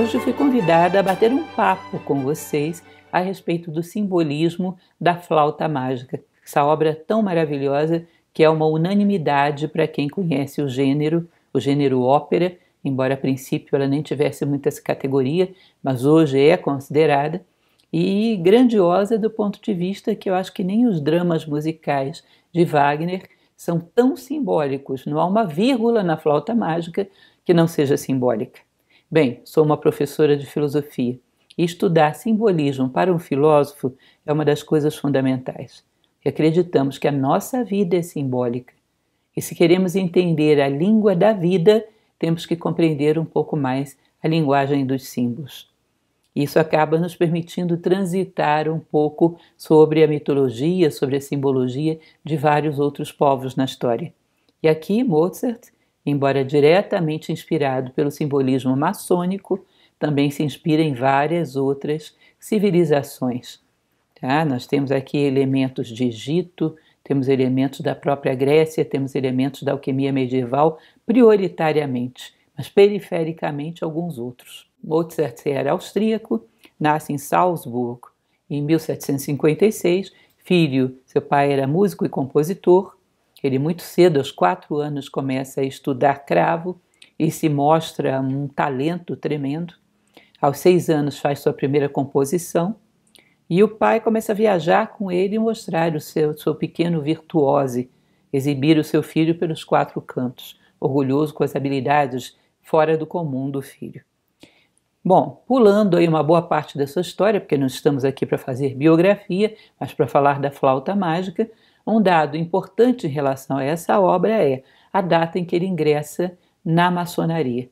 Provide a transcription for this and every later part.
hoje fui convidada a bater um papo com vocês a respeito do simbolismo da flauta mágica, essa obra tão maravilhosa que é uma unanimidade para quem conhece o gênero, o gênero ópera, embora a princípio ela nem tivesse muita categoria, mas hoje é considerada, e grandiosa do ponto de vista que eu acho que nem os dramas musicais de Wagner são tão simbólicos, não há uma vírgula na flauta mágica que não seja simbólica. Bem, sou uma professora de filosofia e estudar simbolismo para um filósofo é uma das coisas fundamentais. E acreditamos que a nossa vida é simbólica. E se queremos entender a língua da vida, temos que compreender um pouco mais a linguagem dos símbolos. Isso acaba nos permitindo transitar um pouco sobre a mitologia, sobre a simbologia de vários outros povos na história. E aqui Mozart embora diretamente inspirado pelo simbolismo maçônico, também se inspira em várias outras civilizações. Tá? Nós temos aqui elementos de Egito, temos elementos da própria Grécia, temos elementos da alquimia medieval, prioritariamente, mas perifericamente alguns outros. Mozart era austríaco, nasce em Salzburg em 1756, filho, seu pai era músico e compositor, ele muito cedo, aos quatro anos, começa a estudar cravo e se mostra um talento tremendo. Aos seis anos faz sua primeira composição e o pai começa a viajar com ele e mostrar o seu, seu pequeno virtuose, exibir o seu filho pelos quatro cantos, orgulhoso com as habilidades fora do comum do filho. Bom, pulando aí uma boa parte dessa história, porque não estamos aqui para fazer biografia, mas para falar da flauta mágica, um dado importante em relação a essa obra é a data em que ele ingressa na maçonaria.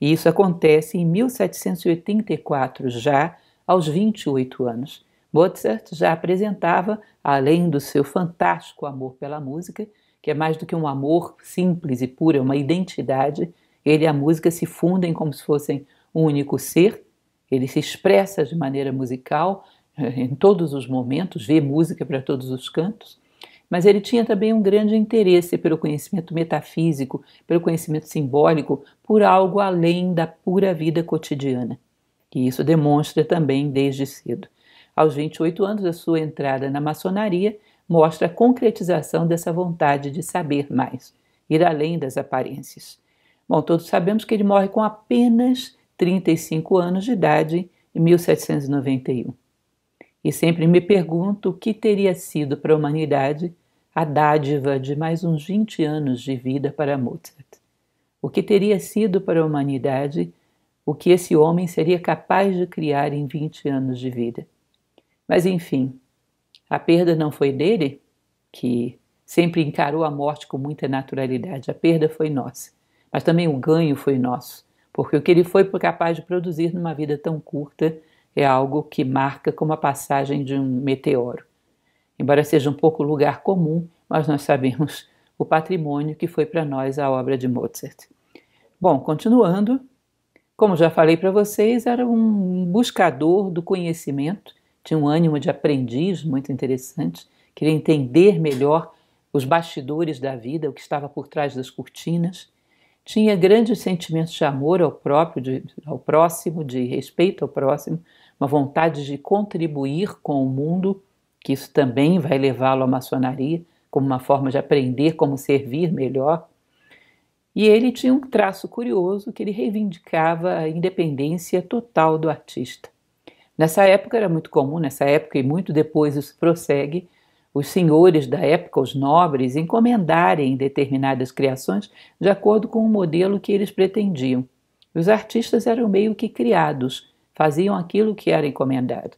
E isso acontece em 1784, já aos 28 anos. Mozart já apresentava, além do seu fantástico amor pela música, que é mais do que um amor simples e puro, é uma identidade, ele e a música se fundem como se fossem um único ser, ele se expressa de maneira musical eh, em todos os momentos, vê música para todos os cantos, mas ele tinha também um grande interesse pelo conhecimento metafísico, pelo conhecimento simbólico, por algo além da pura vida cotidiana. E isso demonstra também desde cedo. Aos 28 anos, a sua entrada na maçonaria mostra a concretização dessa vontade de saber mais, ir além das aparências. Bom, todos sabemos que ele morre com apenas 35 anos de idade em 1791. E sempre me pergunto o que teria sido para a humanidade a dádiva de mais uns 20 anos de vida para Mozart. O que teria sido para a humanidade o que esse homem seria capaz de criar em 20 anos de vida. Mas enfim, a perda não foi dele, que sempre encarou a morte com muita naturalidade, a perda foi nossa. Mas também o ganho foi nosso, porque o que ele foi capaz de produzir numa vida tão curta é algo que marca como a passagem de um meteoro. Embora seja um pouco lugar comum, mas nós sabemos o patrimônio que foi para nós a obra de Mozart. Bom, continuando, como já falei para vocês, era um buscador do conhecimento, tinha um ânimo de aprendiz muito interessante, queria entender melhor os bastidores da vida, o que estava por trás das cortinas. Tinha grandes sentimentos de amor ao próprio, de, ao próximo, de respeito ao próximo, uma vontade de contribuir com o mundo, que isso também vai levá-lo à maçonaria, como uma forma de aprender como servir melhor. E ele tinha um traço curioso que ele reivindicava a independência total do artista. Nessa época era muito comum, nessa época e muito depois isso prossegue, os senhores da época, os nobres, encomendarem determinadas criações de acordo com o modelo que eles pretendiam. Os artistas eram meio que criados faziam aquilo que era encomendado.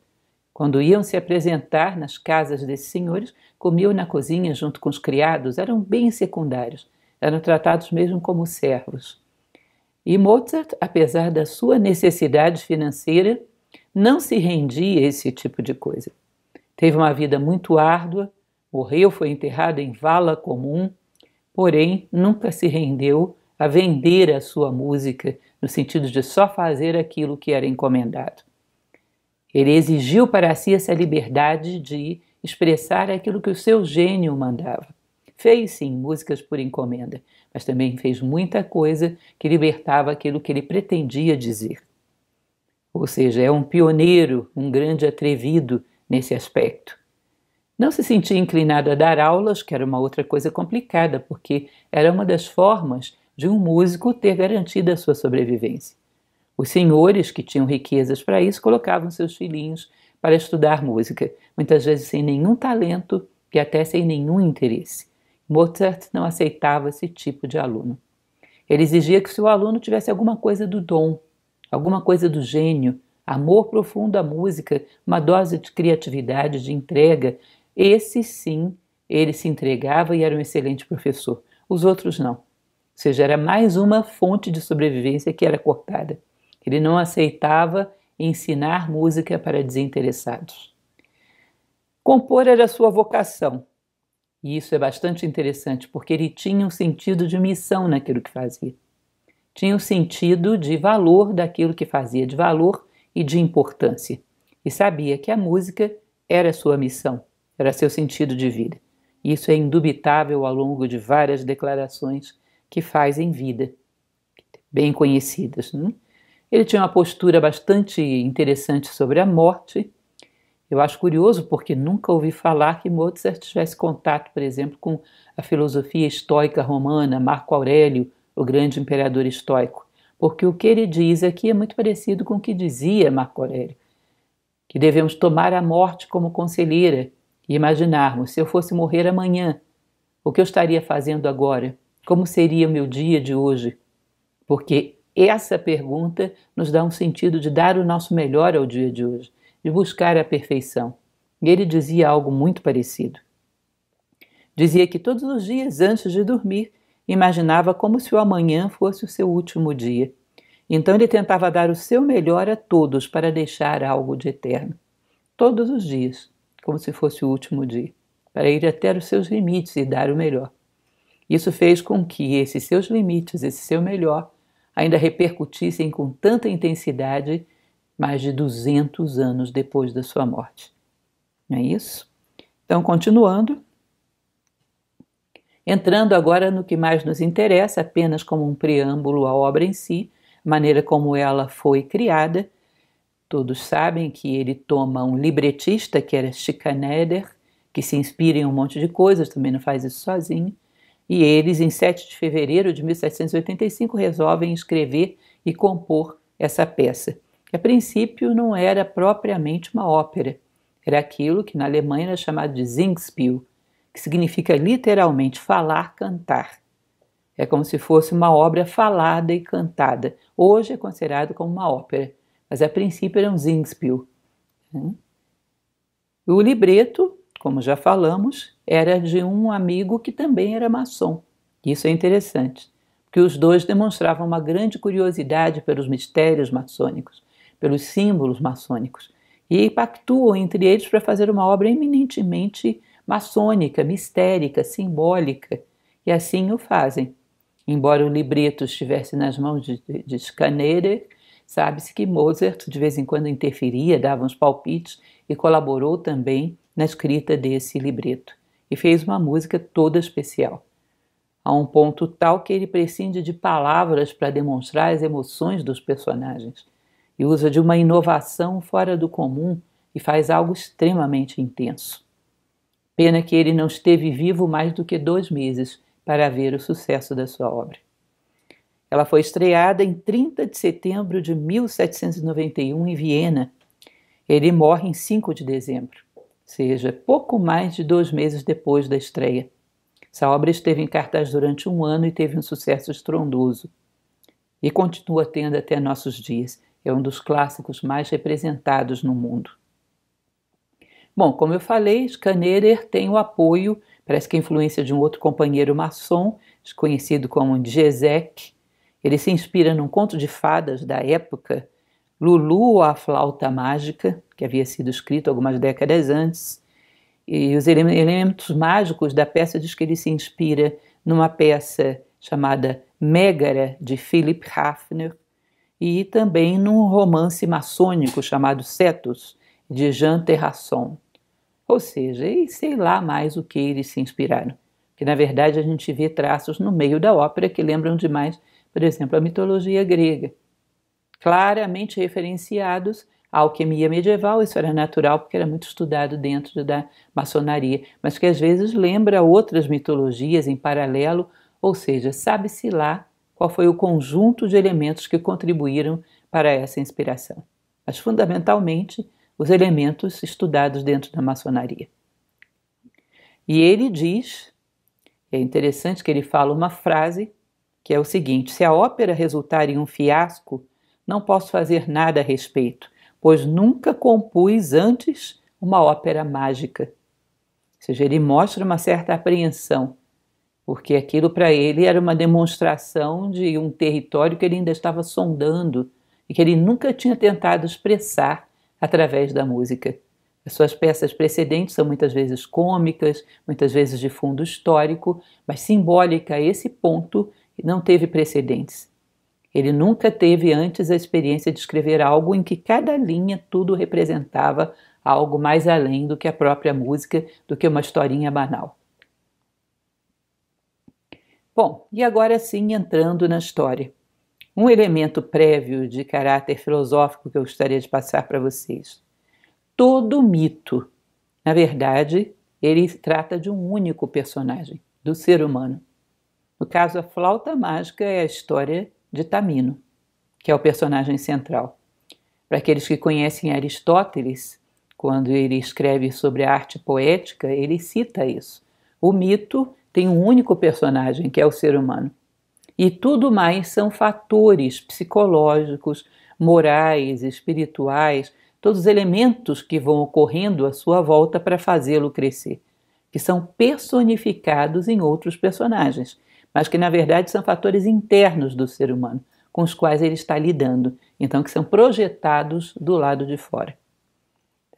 Quando iam se apresentar nas casas desses senhores, comiam na cozinha junto com os criados, eram bem secundários, eram tratados mesmo como servos. E Mozart, apesar da sua necessidade financeira, não se rendia a esse tipo de coisa. Teve uma vida muito árdua, morreu, foi enterrado em vala comum, porém nunca se rendeu a vender a sua música no sentido de só fazer aquilo que era encomendado. Ele exigiu para si essa liberdade de expressar aquilo que o seu gênio mandava. Fez sim músicas por encomenda, mas também fez muita coisa que libertava aquilo que ele pretendia dizer. Ou seja, é um pioneiro, um grande atrevido nesse aspecto. Não se sentia inclinado a dar aulas, que era uma outra coisa complicada, porque era uma das formas de um músico ter garantido a sua sobrevivência. Os senhores que tinham riquezas para isso colocavam seus filhinhos para estudar música, muitas vezes sem nenhum talento e até sem nenhum interesse. Mozart não aceitava esse tipo de aluno. Ele exigia que seu aluno tivesse alguma coisa do dom, alguma coisa do gênio, amor profundo à música, uma dose de criatividade, de entrega. Esse sim, ele se entregava e era um excelente professor. Os outros não seja, era mais uma fonte de sobrevivência que era cortada. Ele não aceitava ensinar música para desinteressados. Compor era sua vocação, e isso é bastante interessante, porque ele tinha um sentido de missão naquilo que fazia. Tinha um sentido de valor daquilo que fazia, de valor e de importância. E sabia que a música era sua missão, era seu sentido de vida. Isso é indubitável ao longo de várias declarações que faz em vida, bem conhecidas. Né? Ele tinha uma postura bastante interessante sobre a morte. Eu acho curioso porque nunca ouvi falar que Mozart tivesse contato, por exemplo, com a filosofia estoica romana, Marco Aurélio, o grande imperador estoico, porque o que ele diz aqui é muito parecido com o que dizia Marco Aurélio, que devemos tomar a morte como conselheira e imaginarmos se eu fosse morrer amanhã, o que eu estaria fazendo agora? Como seria o meu dia de hoje? Porque essa pergunta nos dá um sentido de dar o nosso melhor ao dia de hoje, de buscar a perfeição. E ele dizia algo muito parecido. Dizia que todos os dias antes de dormir, imaginava como se o amanhã fosse o seu último dia. Então ele tentava dar o seu melhor a todos para deixar algo de eterno. Todos os dias, como se fosse o último dia, para ir até os seus limites e dar o melhor. Isso fez com que esses seus limites, esse seu melhor, ainda repercutissem com tanta intensidade mais de 200 anos depois da sua morte. Não é isso? Então, continuando. Entrando agora no que mais nos interessa, apenas como um preâmbulo à obra em si, maneira como ela foi criada. Todos sabem que ele toma um libretista, que era Schikaneder, que se inspira em um monte de coisas, também não faz isso sozinho, e eles, em 7 de fevereiro de 1785, resolvem escrever e compor essa peça. Que, a princípio não era propriamente uma ópera, era aquilo que na Alemanha era chamado de Singspiel, que significa literalmente falar, cantar. É como se fosse uma obra falada e cantada. Hoje é considerado como uma ópera, mas a princípio era um Singspiel. Hum? O libreto como já falamos, era de um amigo que também era maçom. Isso é interessante, porque os dois demonstravam uma grande curiosidade pelos mistérios maçônicos, pelos símbolos maçônicos, e pactuam entre eles para fazer uma obra eminentemente maçônica, mistérica, simbólica, e assim o fazem. Embora o libreto estivesse nas mãos de, de Scanere, sabe-se que Mozart de vez em quando interferia, dava uns palpites e colaborou também na escrita desse libreto e fez uma música toda especial. A um ponto tal que ele prescinde de palavras para demonstrar as emoções dos personagens e usa de uma inovação fora do comum e faz algo extremamente intenso. Pena que ele não esteve vivo mais do que dois meses para ver o sucesso da sua obra. Ela foi estreada em 30 de setembro de 1791 em Viena. Ele morre em 5 de dezembro seja, pouco mais de dois meses depois da estreia. Essa obra esteve em cartaz durante um ano e teve um sucesso estrondoso. E continua tendo até nossos dias. É um dos clássicos mais representados no mundo. Bom, como eu falei, Skanderer tem o apoio, parece que a influência de um outro companheiro maçom, conhecido como Jezek. Ele se inspira num conto de fadas da época, Lulu ou a Flauta Mágica, que havia sido escrito algumas décadas antes. E os elementos mágicos da peça diz que ele se inspira numa peça chamada Megara, de Philip Hafner, e também num romance maçônico chamado Cetus, de Jean Terrasson. Ou seja, e sei lá mais o que eles se inspiraram. Que na verdade a gente vê traços no meio da ópera que lembram demais, por exemplo, a mitologia grega, claramente referenciados a alquimia medieval, isso era natural porque era muito estudado dentro da maçonaria, mas que às vezes lembra outras mitologias em paralelo, ou seja, sabe-se lá qual foi o conjunto de elementos que contribuíram para essa inspiração. Mas fundamentalmente, os elementos estudados dentro da maçonaria. E ele diz, é interessante que ele fala uma frase que é o seguinte: se a ópera resultar em um fiasco, não posso fazer nada a respeito pois nunca compus antes uma ópera mágica. Ou seja, ele mostra uma certa apreensão, porque aquilo para ele era uma demonstração de um território que ele ainda estava sondando e que ele nunca tinha tentado expressar através da música. As suas peças precedentes são muitas vezes cômicas, muitas vezes de fundo histórico, mas simbólica a esse ponto não teve precedentes. Ele nunca teve antes a experiência de escrever algo em que cada linha tudo representava algo mais além do que a própria música, do que uma historinha banal. Bom, e agora sim entrando na história. Um elemento prévio de caráter filosófico que eu gostaria de passar para vocês. Todo mito, na verdade, ele trata de um único personagem, do ser humano. No caso, a flauta mágica é a história de Tamino, que é o personagem central. Para aqueles que conhecem Aristóteles, quando ele escreve sobre a arte poética, ele cita isso. O mito tem um único personagem, que é o ser humano. E tudo mais são fatores psicológicos, morais, espirituais, todos os elementos que vão ocorrendo à sua volta para fazê-lo crescer, que são personificados em outros personagens mas que na verdade são fatores internos do ser humano, com os quais ele está lidando, então que são projetados do lado de fora.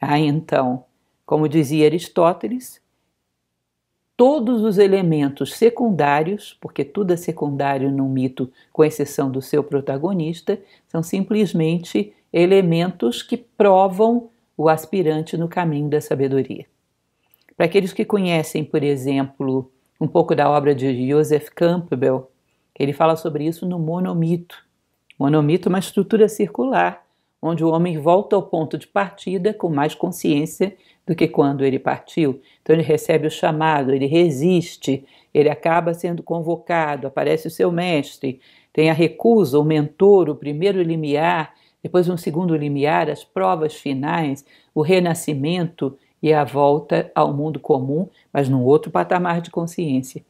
Ah, então, como dizia Aristóteles, todos os elementos secundários, porque tudo é secundário num mito, com exceção do seu protagonista, são simplesmente elementos que provam o aspirante no caminho da sabedoria. Para aqueles que conhecem, por exemplo, um pouco da obra de Joseph Campbell. Ele fala sobre isso no monomito. Monomito é uma estrutura circular, onde o homem volta ao ponto de partida com mais consciência do que quando ele partiu. Então ele recebe o chamado, ele resiste, ele acaba sendo convocado, aparece o seu mestre, tem a recusa, o mentor, o primeiro limiar, depois um segundo limiar, as provas finais, o renascimento e é a volta ao mundo comum, mas num outro patamar de consciência.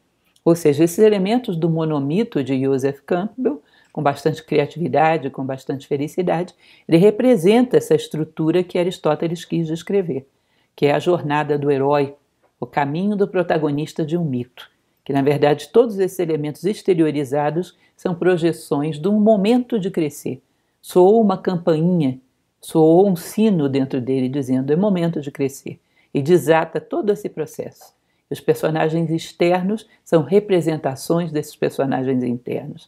Ou seja, esses elementos do monomito de Joseph Campbell, com bastante criatividade, com bastante felicidade, ele representa essa estrutura que Aristóteles quis descrever, que é a jornada do herói, o caminho do protagonista de um mito. Que na verdade todos esses elementos exteriorizados são projeções de um momento de crescer. Soou uma campainha Soou um sino dentro dele dizendo: é momento de crescer, e desata todo esse processo. Os personagens externos são representações desses personagens internos.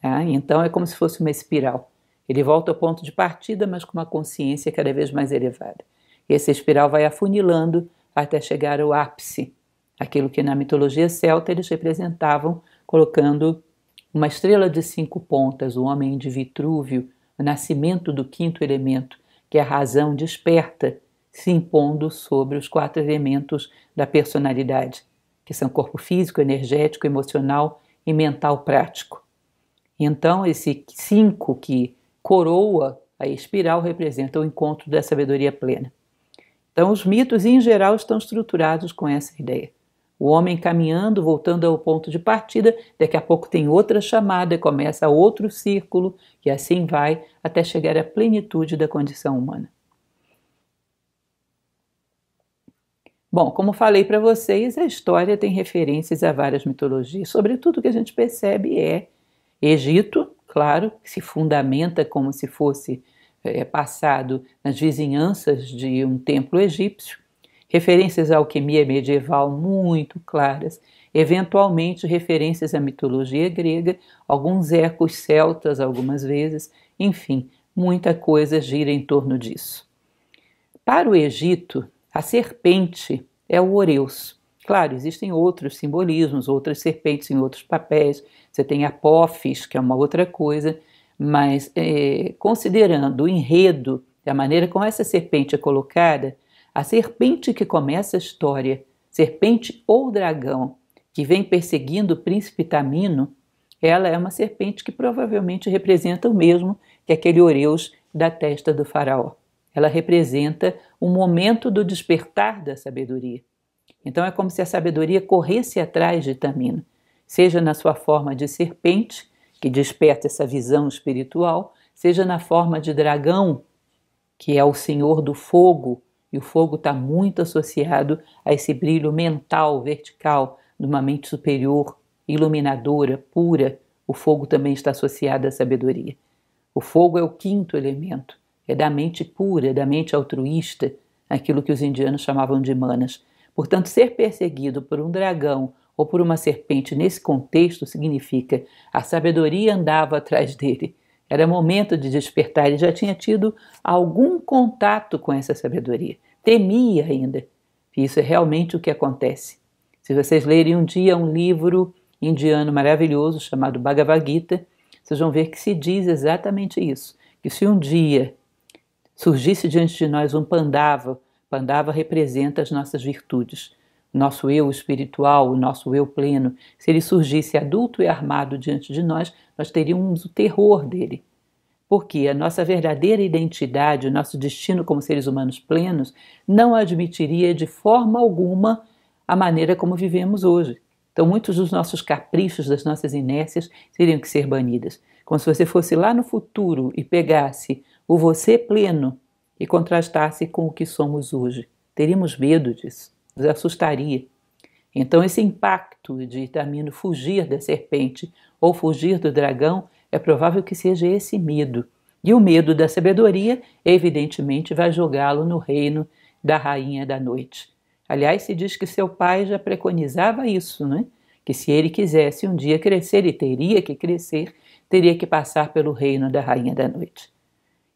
Tá? Então é como se fosse uma espiral. Ele volta ao ponto de partida, mas com uma consciência cada vez mais elevada. E essa espiral vai afunilando até chegar ao ápice, aquilo que na mitologia celta eles representavam colocando uma estrela de cinco pontas, o homem de Vitrúvio, o nascimento do quinto elemento, que é a razão desperta, se impondo sobre os quatro elementos da personalidade, que são corpo físico, energético, emocional e mental prático. Então, esse cinco que coroa a espiral representa o encontro da sabedoria plena. Então, os mitos, em geral, estão estruturados com essa ideia o homem caminhando, voltando ao ponto de partida, daqui a pouco tem outra chamada, e começa outro círculo, e assim vai até chegar à plenitude da condição humana. Bom, como falei para vocês, a história tem referências a várias mitologias, sobretudo o que a gente percebe é Egito, claro, que se fundamenta como se fosse é, passado nas vizinhanças de um templo egípcio, referências à alquimia medieval muito claras, eventualmente referências à mitologia grega, alguns ecos celtas algumas vezes, enfim, muita coisa gira em torno disso. Para o Egito, a serpente é o Oreus. Claro, existem outros simbolismos, outras serpentes em outros papéis. Você tem Apófis, que é uma outra coisa, mas é, considerando o enredo, a maneira como essa serpente é colocada, a serpente que começa a história, serpente ou dragão, que vem perseguindo o príncipe Tamino, ela é uma serpente que provavelmente representa o mesmo que aquele Oreus da testa do faraó. Ela representa o momento do despertar da sabedoria. Então é como se a sabedoria corresse atrás de Tamino, seja na sua forma de serpente, que desperta essa visão espiritual, seja na forma de dragão, que é o senhor do fogo, e o fogo está muito associado a esse brilho mental vertical de uma mente superior, iluminadora, pura. O fogo também está associado à sabedoria. O fogo é o quinto elemento, é da mente pura, da mente altruísta, aquilo que os indianos chamavam de manas. Portanto, ser perseguido por um dragão ou por uma serpente nesse contexto significa a sabedoria andava atrás dele era momento de despertar, ele já tinha tido algum contato com essa sabedoria. Temia ainda. E isso é realmente o que acontece. Se vocês lerem um dia um livro indiano maravilhoso chamado Bhagavad Gita, vocês vão ver que se diz exatamente isso: que se um dia surgisse diante de nós um pandava, pandava representa as nossas virtudes nosso eu espiritual, o nosso eu pleno, se ele surgisse adulto e armado diante de nós, nós teríamos o terror dele. Porque a nossa verdadeira identidade, o nosso destino como seres humanos plenos, não admitiria de forma alguma a maneira como vivemos hoje. Então, muitos dos nossos caprichos, das nossas inércias, teriam que ser banidas. Como se você fosse lá no futuro e pegasse o você pleno e contrastasse com o que somos hoje. Teríamos medo disso nos assustaria. Então, esse impacto de Itamino fugir da serpente ou fugir do dragão é provável que seja esse medo. E o medo da sabedoria, evidentemente, vai jogá-lo no reino da rainha da noite. Aliás, se diz que seu pai já preconizava isso, né? que se ele quisesse um dia crescer, e teria que crescer, teria que passar pelo reino da rainha da noite.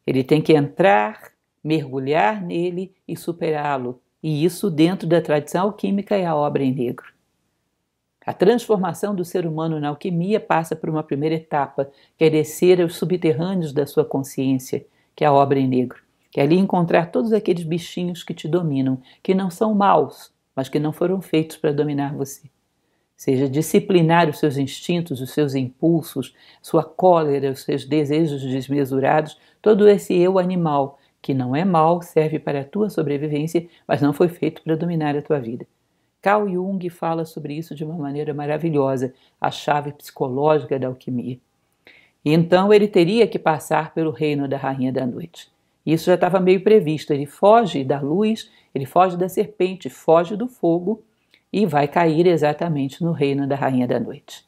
Ele tem que entrar, mergulhar nele e superá-lo, e isso dentro da tradição alquímica é a obra em negro. A transformação do ser humano na alquimia passa por uma primeira etapa, que é descer aos subterrâneos da sua consciência, que é a obra em negro. Que é ali encontrar todos aqueles bichinhos que te dominam, que não são maus, mas que não foram feitos para dominar você. Seja disciplinar os seus instintos, os seus impulsos, sua cólera, os seus desejos desmesurados, todo esse eu animal que não é mal, serve para a tua sobrevivência, mas não foi feito para dominar a tua vida. Carl Jung fala sobre isso de uma maneira maravilhosa, a chave psicológica da alquimia. E então ele teria que passar pelo reino da rainha da noite. Isso já estava meio previsto. Ele foge da luz, ele foge da serpente, foge do fogo e vai cair exatamente no reino da rainha da noite.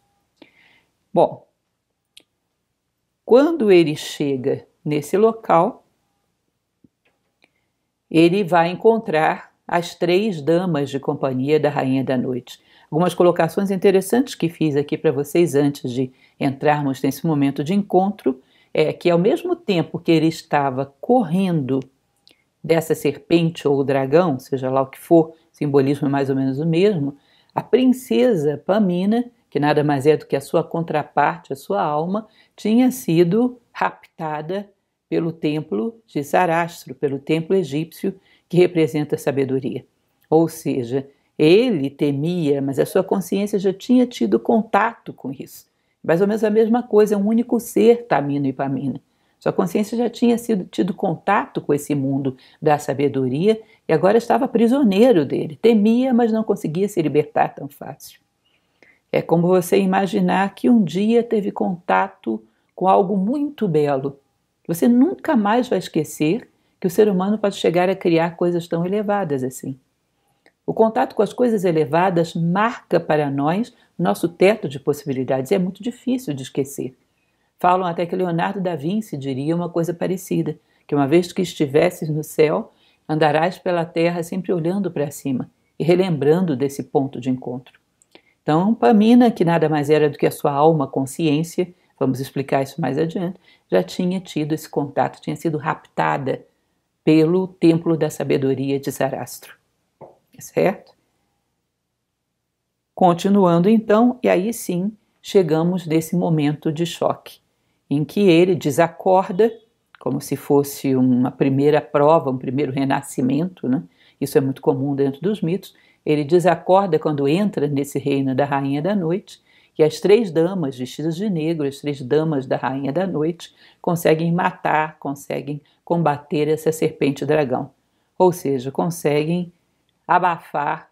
Bom, quando ele chega nesse local, ele vai encontrar as três damas de companhia da Rainha da Noite. Algumas colocações interessantes que fiz aqui para vocês antes de entrarmos nesse momento de encontro é que, ao mesmo tempo que ele estava correndo dessa serpente ou dragão, seja lá o que for, simbolismo é mais ou menos o mesmo, a princesa Pamina, que nada mais é do que a sua contraparte, a sua alma, tinha sido raptada pelo templo de Sarastro, pelo templo egípcio que representa a sabedoria. Ou seja, ele temia, mas a sua consciência já tinha tido contato com isso. Mais ou menos a mesma coisa, um único ser, Tamino e Pamina. Sua consciência já tinha sido, tido contato com esse mundo da sabedoria e agora estava prisioneiro dele. Temia, mas não conseguia se libertar tão fácil. É como você imaginar que um dia teve contato com algo muito belo você nunca mais vai esquecer que o ser humano pode chegar a criar coisas tão elevadas assim. O contato com as coisas elevadas marca para nós nosso teto de possibilidades. É muito difícil de esquecer. Falam até que Leonardo da Vinci diria uma coisa parecida: que uma vez que estivesses no céu, andarás pela terra sempre olhando para cima e relembrando desse ponto de encontro. Então, Pamina, que nada mais era do que a sua alma consciência, vamos explicar isso mais adiante, já tinha tido esse contato, tinha sido raptada pelo templo da sabedoria de Zarastro. Certo? Continuando então, e aí sim chegamos nesse momento de choque, em que ele desacorda, como se fosse uma primeira prova, um primeiro renascimento, né? isso é muito comum dentro dos mitos. Ele desacorda quando entra nesse reino da Rainha da Noite que as três damas vestidas de negro, as três damas da Rainha da Noite, conseguem matar, conseguem combater essa serpente dragão. Ou seja, conseguem abafar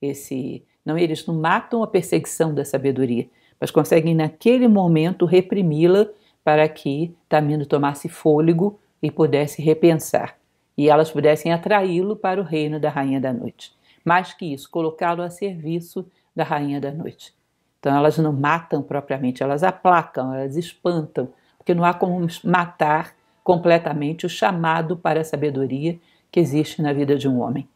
esse. Não, eles não matam a perseguição da sabedoria, mas conseguem naquele momento reprimi-la para que Tamino tomasse fôlego e pudesse repensar, e elas pudessem atraí-lo para o reino da Rainha da Noite. Mais que isso, colocá-lo a serviço da Rainha da Noite. Então elas não matam propriamente, elas aplacam, elas espantam, porque não há como matar completamente o chamado para a sabedoria que existe na vida de um homem.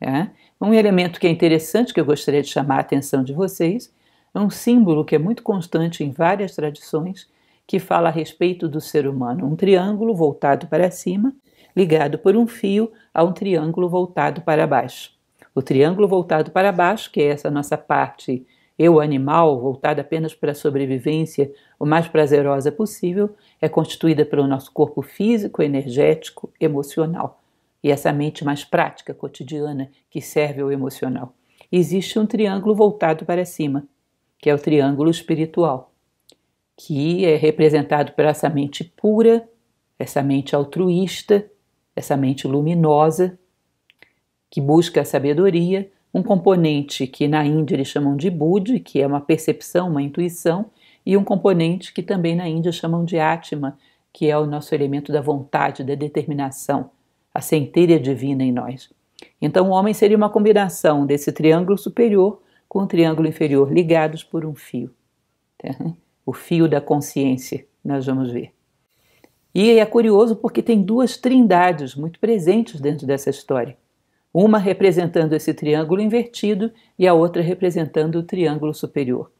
É? Um elemento que é interessante, que eu gostaria de chamar a atenção de vocês, é um símbolo que é muito constante em várias tradições, que fala a respeito do ser humano. Um triângulo voltado para cima, ligado por um fio a um triângulo voltado para baixo. O triângulo voltado para baixo, que é essa nossa parte eu, animal, voltada apenas para a sobrevivência o mais prazerosa possível, é constituída pelo nosso corpo físico, energético, emocional e essa mente mais prática, cotidiana, que serve ao emocional. Existe um triângulo voltado para cima, que é o triângulo espiritual, que é representado por essa mente pura, essa mente altruísta, essa mente luminosa, que busca a sabedoria, um componente que na Índia eles chamam de Budi, que é uma percepção, uma intuição, e um componente que também na Índia chamam de Atma, que é o nosso elemento da vontade, da determinação, a centelha divina em nós. Então, o homem seria uma combinação desse triângulo superior com o triângulo inferior, ligados por um fio. O fio da consciência, nós vamos ver. E é curioso porque tem duas trindades muito presentes dentro dessa história uma representando esse triângulo invertido e a outra representando o triângulo superior.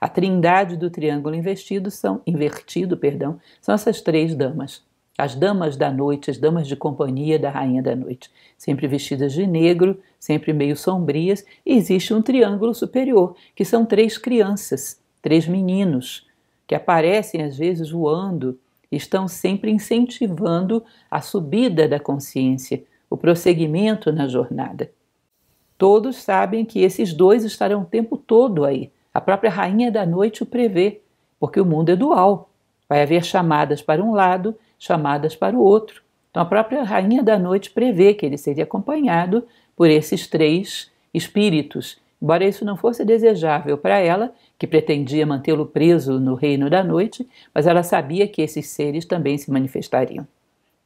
A trindade do triângulo invertido são invertido, perdão, são essas três damas. As damas da noite, as damas de companhia da rainha da noite, sempre vestidas de negro, sempre meio sombrias, e existe um triângulo superior, que são três crianças, três meninos, que aparecem às vezes voando, estão sempre incentivando a subida da consciência, o prosseguimento na jornada. Todos sabem que esses dois estarão o tempo todo aí. A própria Rainha da Noite o prevê, porque o mundo é dual. Vai haver chamadas para um lado, chamadas para o outro. Então a própria Rainha da Noite prevê que ele seria acompanhado por esses três espíritos. Embora isso não fosse desejável para ela, que pretendia mantê-lo preso no reino da noite, mas ela sabia que esses seres também se manifestariam.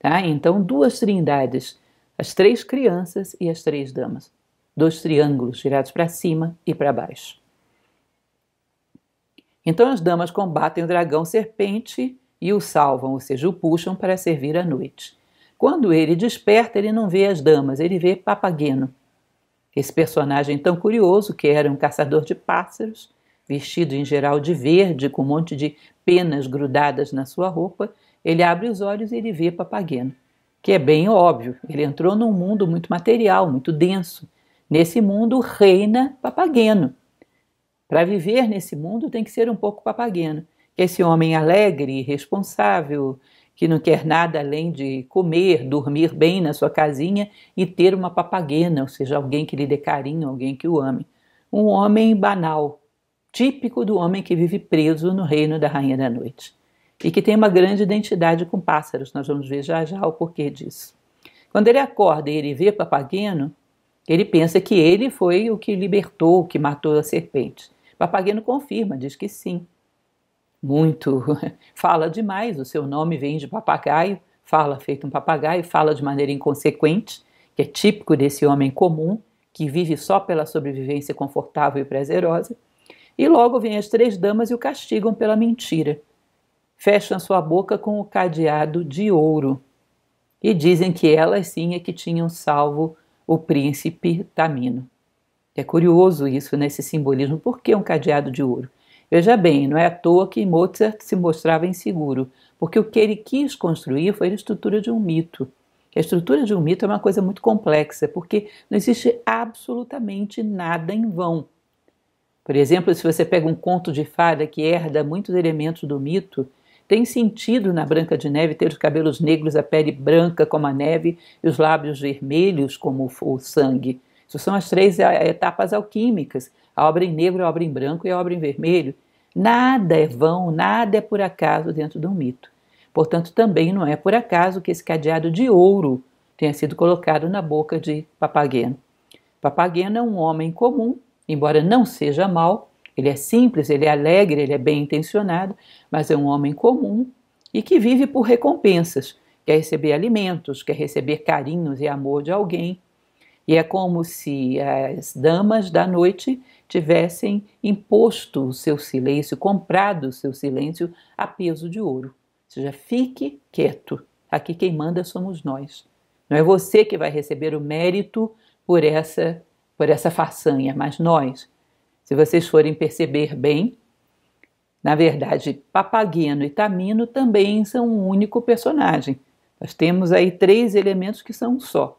Tá? Então, duas trindades as três crianças e as três damas. Dois triângulos girados para cima e para baixo. Então as damas combatem o dragão serpente e o salvam, ou seja, o puxam para servir à noite. Quando ele desperta, ele não vê as damas, ele vê Papageno, esse personagem tão curioso que era um caçador de pássaros, vestido em geral de verde, com um monte de penas grudadas na sua roupa, ele abre os olhos e ele vê Papageno que é bem óbvio. Ele entrou num mundo muito material, muito denso. Nesse mundo reina Papageno. Para viver nesse mundo tem que ser um pouco Papageno, que é esse homem alegre, responsável, que não quer nada além de comer, dormir bem na sua casinha e ter uma papaguena, ou seja, alguém que lhe dê carinho, alguém que o ame. Um homem banal, típico do homem que vive preso no reino da Rainha da Noite e que tem uma grande identidade com pássaros. Nós vamos ver já já o porquê disso. Quando ele acorda e ele vê Papageno, ele pensa que ele foi o que libertou, o que matou a serpente. Papageno confirma, diz que sim. Muito. Fala demais, o seu nome vem de papagaio, fala feito um papagaio, fala de maneira inconsequente, que é típico desse homem comum, que vive só pela sobrevivência confortável e prazerosa. E logo vêm as três damas e o castigam pela mentira fecham sua boca com o cadeado de ouro e dizem que elas sim é que tinham salvo o príncipe Tamino. É curioso isso nesse simbolismo. Por que um cadeado de ouro? Veja bem, não é à toa que Mozart se mostrava inseguro, porque o que ele quis construir foi a estrutura de um mito. A estrutura de um mito é uma coisa muito complexa, porque não existe absolutamente nada em vão. Por exemplo, se você pega um conto de fada que herda muitos elementos do mito, tem sentido na Branca de Neve ter os cabelos negros, a pele branca como a neve e os lábios vermelhos como o sangue. Isso são as três é, é, etapas alquímicas: a obra em negro, a obra em branco e a obra em vermelho. Nada é vão, nada é por acaso dentro de um mito. Portanto, também não é por acaso que esse cadeado de ouro tenha sido colocado na boca de Papageno. Papageno é um homem comum, embora não seja mau, ele é simples, ele é alegre, ele é bem intencionado, mas é um homem comum e que vive por recompensas. Quer receber alimentos, quer receber carinhos e amor de alguém. E é como se as damas da noite tivessem imposto o seu silêncio, comprado o seu silêncio a peso de ouro. Ou seja, fique quieto. Aqui quem manda somos nós. Não é você que vai receber o mérito por essa por essa façanha, mas nós. Se vocês forem perceber bem, na verdade, Papageno e Tamino também são um único personagem. Nós temos aí três elementos que são um só,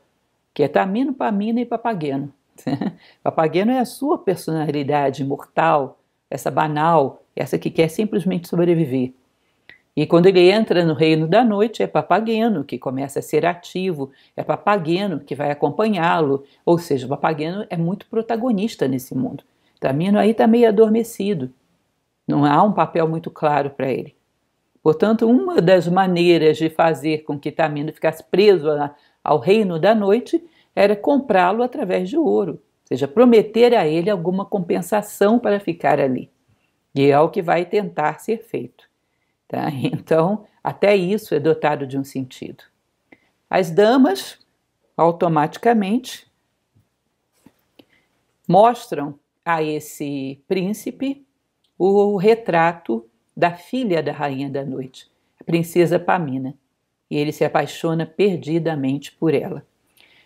que é Tamino, Pamina e Papageno. Papageno é a sua personalidade mortal, essa banal, essa que quer simplesmente sobreviver. E quando ele entra no reino da noite, é Papageno que começa a ser ativo, é Papageno que vai acompanhá-lo, ou seja, Papageno é muito protagonista nesse mundo. Tamino aí está meio adormecido. Não há um papel muito claro para ele. Portanto, uma das maneiras de fazer com que Tamino ficasse preso ao reino da noite era comprá-lo através de ouro, ou seja, prometer a ele alguma compensação para ficar ali. E é o que vai tentar ser feito. Tá? Então, até isso é dotado de um sentido. As damas, automaticamente, mostram a esse príncipe o retrato da filha da rainha da noite, a princesa Pamina, e ele se apaixona perdidamente por ela.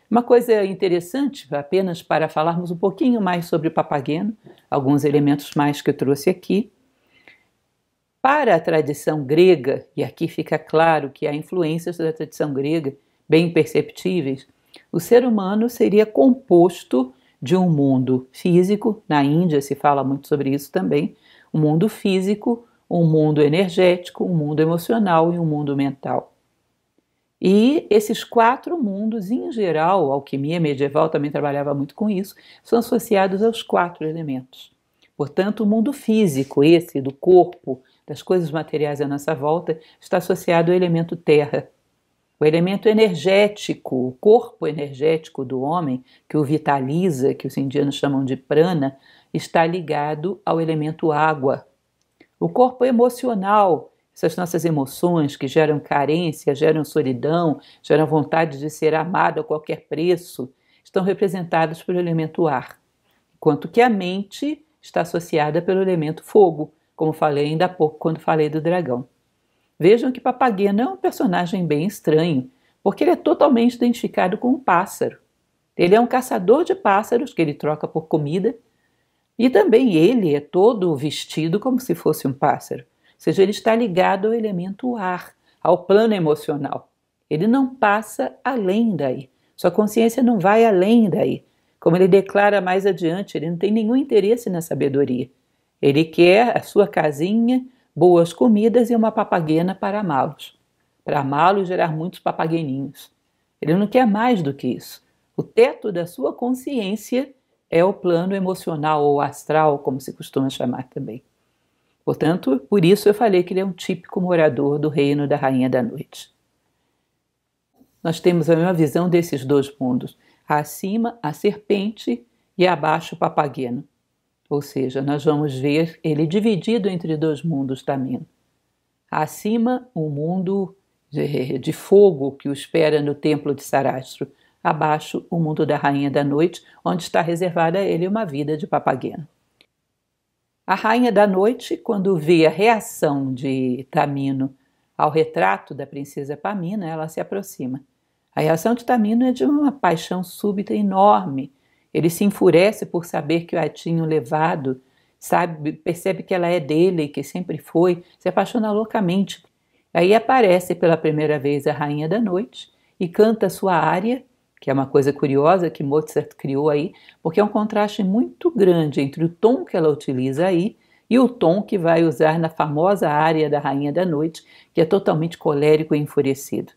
Uma coisa interessante, apenas para falarmos um pouquinho mais sobre o Papageno, alguns elementos mais que eu trouxe aqui. Para a tradição grega, e aqui fica claro que há influências da tradição grega bem perceptíveis, o ser humano seria composto de um mundo físico, na Índia se fala muito sobre isso também, um mundo físico, um mundo energético, um mundo emocional e um mundo mental. E esses quatro mundos, em geral, a alquimia medieval também trabalhava muito com isso, são associados aos quatro elementos. Portanto, o mundo físico, esse do corpo, das coisas materiais à nossa volta, está associado ao elemento terra o elemento energético, o corpo energético do homem, que o vitaliza, que os indianos chamam de prana, está ligado ao elemento água. O corpo emocional, essas nossas emoções que geram carência, geram solidão, geram vontade de ser amado a qualquer preço, estão representadas pelo elemento ar, enquanto que a mente está associada pelo elemento fogo, como falei ainda há pouco quando falei do dragão. Vejam que Papagena é um personagem bem estranho, porque ele é totalmente identificado com um pássaro. Ele é um caçador de pássaros que ele troca por comida, e também ele é todo vestido como se fosse um pássaro. Ou seja, ele está ligado ao elemento ar, ao plano emocional. Ele não passa além daí. Sua consciência não vai além daí. Como ele declara mais adiante, ele não tem nenhum interesse na sabedoria. Ele quer a sua casinha, boas comidas e uma papaguena para amá-los. Para amá-los, gerar muitos papagueninhos. Ele não quer mais do que isso. O teto da sua consciência é o plano emocional ou astral, como se costuma chamar também. Portanto, por isso eu falei que ele é um típico morador do reino da Rainha da Noite. Nós temos a mesma visão desses dois mundos. Acima, a serpente e abaixo, o papagueno. Ou seja, nós vamos ver ele dividido entre dois mundos também. Acima, um mundo de, de fogo que o espera no templo de Sarastro. Abaixo, o mundo da Rainha da Noite, onde está reservada a ele uma vida de papagueno. A Rainha da Noite, quando vê a reação de Tamino ao retrato da princesa Pamina, ela se aproxima. A reação de Tamino é de uma paixão súbita enorme ele se enfurece por saber que o a tinha levado, sabe, percebe que ela é dele, e que sempre foi, se apaixona loucamente. Aí aparece pela primeira vez a Rainha da Noite e canta sua área, que é uma coisa curiosa que Mozart criou aí, porque é um contraste muito grande entre o tom que ela utiliza aí e o tom que vai usar na famosa área da Rainha da Noite, que é totalmente colérico e enfurecido.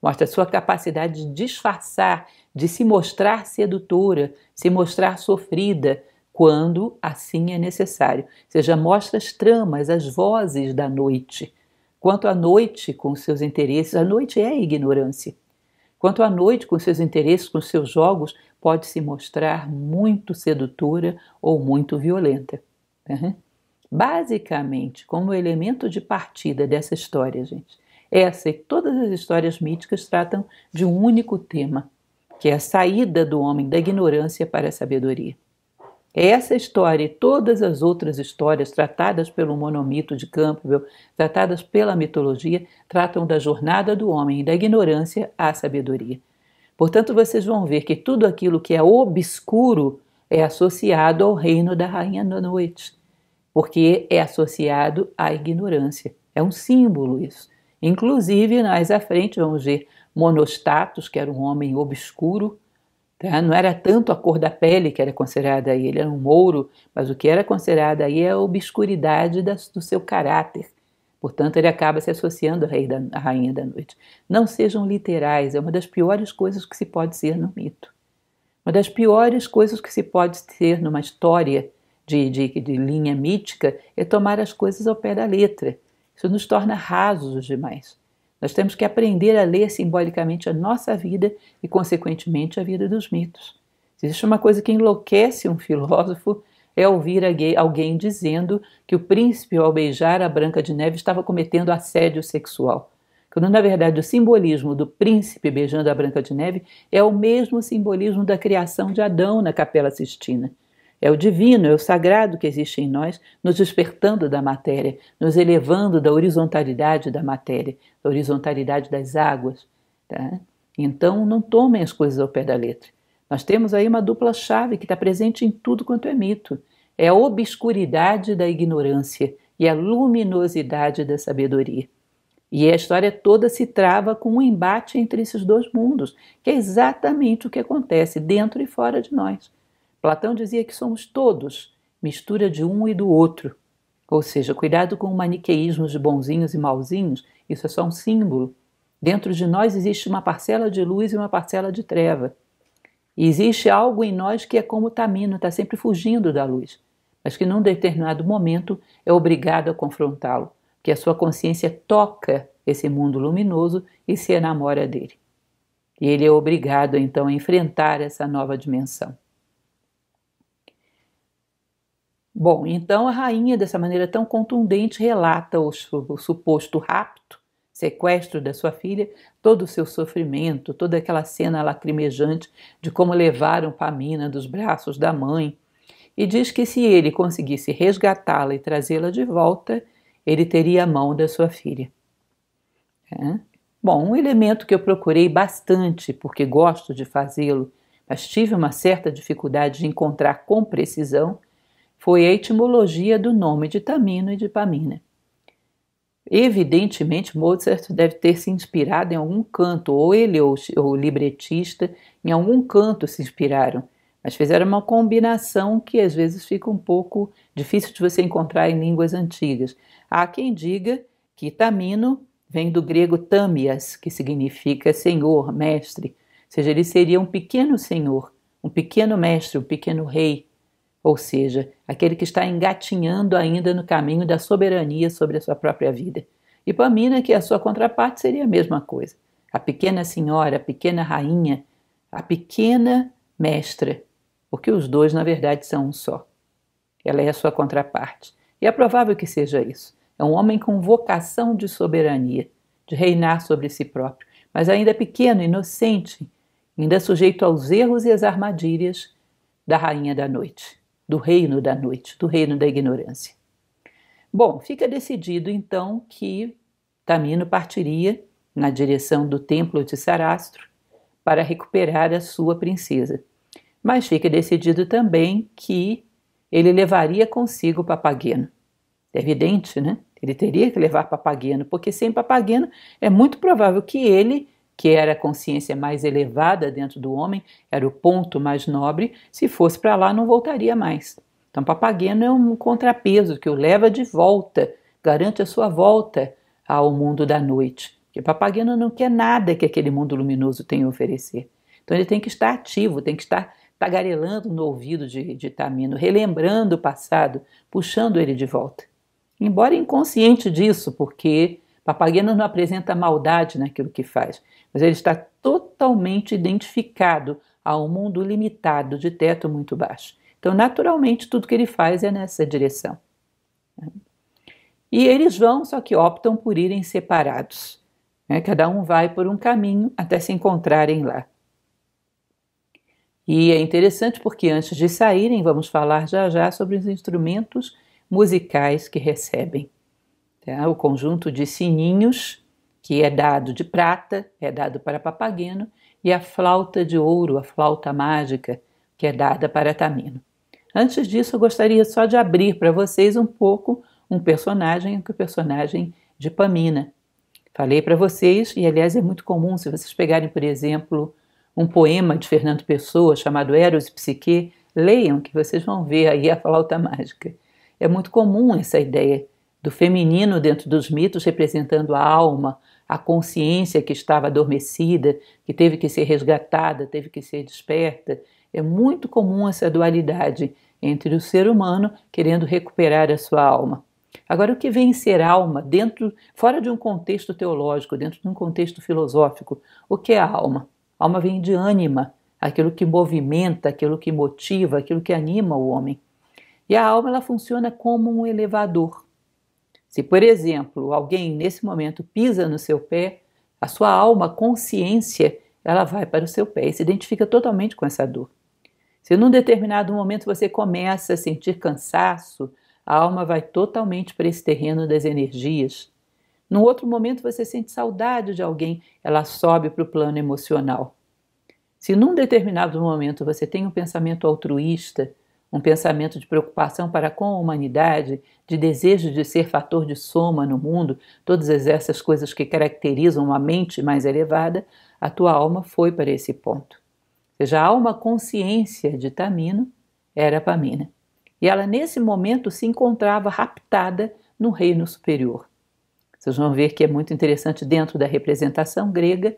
Mostra sua capacidade de disfarçar de se mostrar sedutora, se mostrar sofrida, quando assim é necessário. Ou seja, mostra as tramas, as vozes da noite. Quanto à noite com seus interesses, a noite é a ignorância. Quanto à noite com seus interesses, com seus jogos, pode se mostrar muito sedutora ou muito violenta. Uhum. Basicamente, como elemento de partida dessa história, gente, essa e todas as histórias míticas tratam de um único tema, que é a saída do homem da ignorância para a sabedoria. É essa história e todas as outras histórias tratadas pelo monomito de Campbell, tratadas pela mitologia, tratam da jornada do homem da ignorância à sabedoria. Portanto, vocês vão ver que tudo aquilo que é obscuro é associado ao reino da rainha da noite, porque é associado à ignorância. É um símbolo isso. Inclusive, mais à frente vamos ver Monostatos, que era um homem obscuro, tá? não era tanto a cor da pele que era considerada aí, ele era um mouro, mas o que era considerado aí é a obscuridade das, do seu caráter. Portanto, ele acaba se associando à rainha da noite. Não sejam literais, é uma das piores coisas que se pode ser no mito. Uma das piores coisas que se pode ser numa história de, de, de linha mítica é tomar as coisas ao pé da letra. Isso nos torna rasos demais. Nós temos que aprender a ler simbolicamente a nossa vida e, consequentemente, a vida dos mitos. Se existe uma coisa que enlouquece um filósofo, é ouvir alguém dizendo que o príncipe, ao beijar a Branca de Neve, estava cometendo assédio sexual. Quando, na verdade, o simbolismo do príncipe beijando a Branca de Neve é o mesmo simbolismo da criação de Adão na Capela Sistina. É o divino, é o sagrado que existe em nós, nos despertando da matéria, nos elevando da horizontalidade da matéria, da horizontalidade das águas. Tá? Então, não tomem as coisas ao pé da letra. Nós temos aí uma dupla chave que está presente em tudo quanto é mito. É a obscuridade da ignorância e a luminosidade da sabedoria. E a história toda se trava com um embate entre esses dois mundos, que é exatamente o que acontece dentro e fora de nós. Platão dizia que somos todos mistura de um e do outro. Ou seja, cuidado com o maniqueísmo de bonzinhos e mauzinhos, isso é só um símbolo. Dentro de nós existe uma parcela de luz e uma parcela de treva. E existe algo em nós que é como o tamino, está sempre fugindo da luz, mas que num determinado momento é obrigado a confrontá-lo, porque a sua consciência toca esse mundo luminoso e se enamora dele. E ele é obrigado então a enfrentar essa nova dimensão. Bom, então a rainha, dessa maneira tão contundente, relata o, o suposto rapto, sequestro da sua filha, todo o seu sofrimento, toda aquela cena lacrimejante de como levaram Pamina dos braços da mãe, e diz que se ele conseguisse resgatá-la e trazê-la de volta, ele teria a mão da sua filha. É. Bom, um elemento que eu procurei bastante, porque gosto de fazê-lo, mas tive uma certa dificuldade de encontrar com precisão foi a etimologia do nome de Tamino e de Pamina. Evidentemente, Mozart deve ter se inspirado em algum canto, ou ele ou o libretista, em algum canto se inspiraram, mas fizeram uma combinação que às vezes fica um pouco difícil de você encontrar em línguas antigas. Há quem diga que Tamino vem do grego tamias, que significa senhor, mestre, ou seja, ele seria um pequeno senhor, um pequeno mestre, um pequeno rei, ou seja, aquele que está engatinhando ainda no caminho da soberania sobre a sua própria vida. E Pamina, né, que é a sua contraparte, seria a mesma coisa. A pequena senhora, a pequena rainha, a pequena mestra, porque os dois, na verdade, são um só. Ela é a sua contraparte. E é provável que seja isso. É um homem com vocação de soberania, de reinar sobre si próprio, mas ainda pequeno, inocente, ainda sujeito aos erros e às armadilhas da rainha da noite do reino da noite, do reino da ignorância. Bom, fica decidido então que Tamino partiria na direção do templo de Sarastro para recuperar a sua princesa. Mas fica decidido também que ele levaria consigo Papageno. É evidente, né? Ele teria que levar Papageno, porque sem Papageno é muito provável que ele que era a consciência mais elevada dentro do homem, era o ponto mais nobre, se fosse para lá não voltaria mais. Então, Papageno é um contrapeso que o leva de volta, garante a sua volta ao mundo da noite. Porque Papageno não quer nada que aquele mundo luminoso tenha a oferecer. Então, ele tem que estar ativo, tem que estar tagarelando no ouvido de, de Tamino, relembrando o passado, puxando ele de volta. Embora inconsciente disso, porque Papageno não apresenta maldade naquilo que faz mas ele está totalmente identificado ao mundo limitado, de teto muito baixo. Então, naturalmente, tudo que ele faz é nessa direção. E eles vão, só que optam por irem separados. Né? Cada um vai por um caminho até se encontrarem lá. E é interessante porque antes de saírem, vamos falar já já sobre os instrumentos musicais que recebem. Tá? O conjunto de sininhos que é dado de prata, é dado para Papageno, e a flauta de ouro, a flauta mágica, que é dada para Tamino. Antes disso, eu gostaria só de abrir para vocês um pouco um personagem, que é o personagem de Pamina. Falei para vocês, e aliás é muito comum se vocês pegarem, por exemplo, um poema de Fernando Pessoa chamado Eros e Psique, leiam que vocês vão ver aí a flauta mágica. É muito comum essa ideia do feminino dentro dos mitos representando a alma, a consciência que estava adormecida, que teve que ser resgatada, teve que ser desperta. É muito comum essa dualidade entre o ser humano querendo recuperar a sua alma. Agora, o que vem ser alma dentro, fora de um contexto teológico, dentro de um contexto filosófico? O que é a alma? A alma vem de ânima, aquilo que movimenta, aquilo que motiva, aquilo que anima o homem. E a alma ela funciona como um elevador. Se, por exemplo, alguém nesse momento pisa no seu pé, a sua alma, consciência, ela vai para o seu pé e se identifica totalmente com essa dor. Se num determinado momento você começa a sentir cansaço, a alma vai totalmente para esse terreno das energias. Num outro momento você sente saudade de alguém, ela sobe para o plano emocional. Se num determinado momento você tem um pensamento altruísta, um pensamento de preocupação para com a humanidade, de desejo de ser fator de soma no mundo, todas essas coisas que caracterizam uma mente mais elevada, a tua alma foi para esse ponto. Ou seja, a alma consciência de Tamino era Pamina. E ela, nesse momento, se encontrava raptada no reino superior. Vocês vão ver que é muito interessante dentro da representação grega.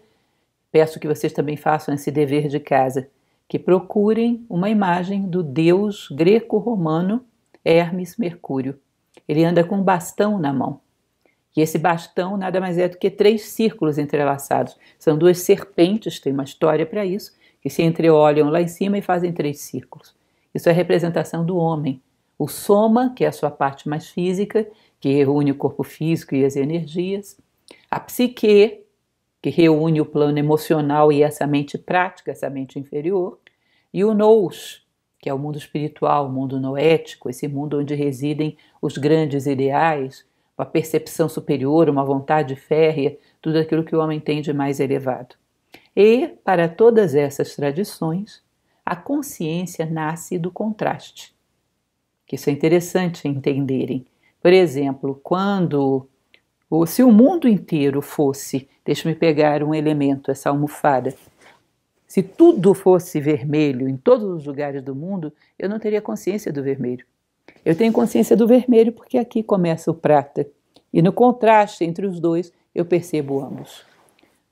Peço que vocês também façam esse dever de casa que procurem uma imagem do deus greco-romano Hermes Mercúrio. Ele anda com um bastão na mão. E esse bastão nada mais é do que três círculos entrelaçados. São duas serpentes, tem uma história para isso, que se entreolham lá em cima e fazem três círculos. Isso é representação do homem. O soma, que é a sua parte mais física, que reúne o corpo físico e as energias. A psique, que reúne o plano emocional e essa mente prática, essa mente inferior e o nous, que é o mundo espiritual, o mundo noético, esse mundo onde residem os grandes ideais, uma percepção superior, uma vontade férrea, tudo aquilo que o homem tem de mais elevado. E, para todas essas tradições, a consciência nasce do contraste. isso é interessante entenderem. Por exemplo, quando se o mundo inteiro fosse, deixe-me pegar um elemento, essa almofada, se tudo fosse vermelho em todos os lugares do mundo, eu não teria consciência do vermelho. Eu tenho consciência do vermelho porque aqui começa o prata. E no contraste entre os dois, eu percebo ambos.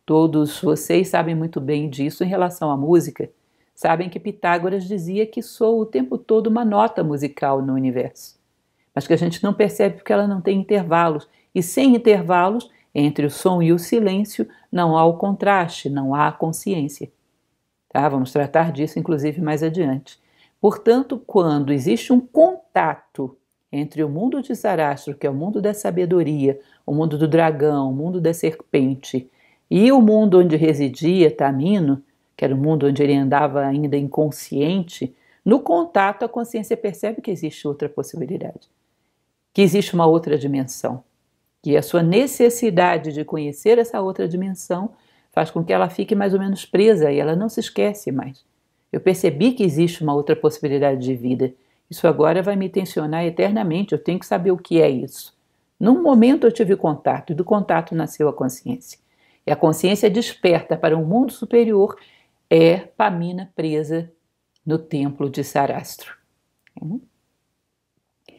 Todos vocês sabem muito bem disso em relação à música. Sabem que Pitágoras dizia que sou o tempo todo uma nota musical no universo, mas que a gente não percebe porque ela não tem intervalos. E sem intervalos, entre o som e o silêncio, não há o contraste, não há a consciência. Tá? Vamos tratar disso, inclusive, mais adiante. Portanto, quando existe um contato entre o mundo de Sarastro, que é o mundo da sabedoria, o mundo do dragão, o mundo da serpente, e o mundo onde residia Tamino, que era o mundo onde ele andava ainda inconsciente, no contato a consciência percebe que existe outra possibilidade, que existe uma outra dimensão. E a sua necessidade de conhecer essa outra dimensão faz com que ela fique mais ou menos presa e ela não se esquece mais. Eu percebi que existe uma outra possibilidade de vida. Isso agora vai me tensionar eternamente. Eu tenho que saber o que é isso. Num momento eu tive contato e do contato nasceu a consciência. E a consciência desperta para um mundo superior é Pamina presa no templo de Sarastro. Uhum.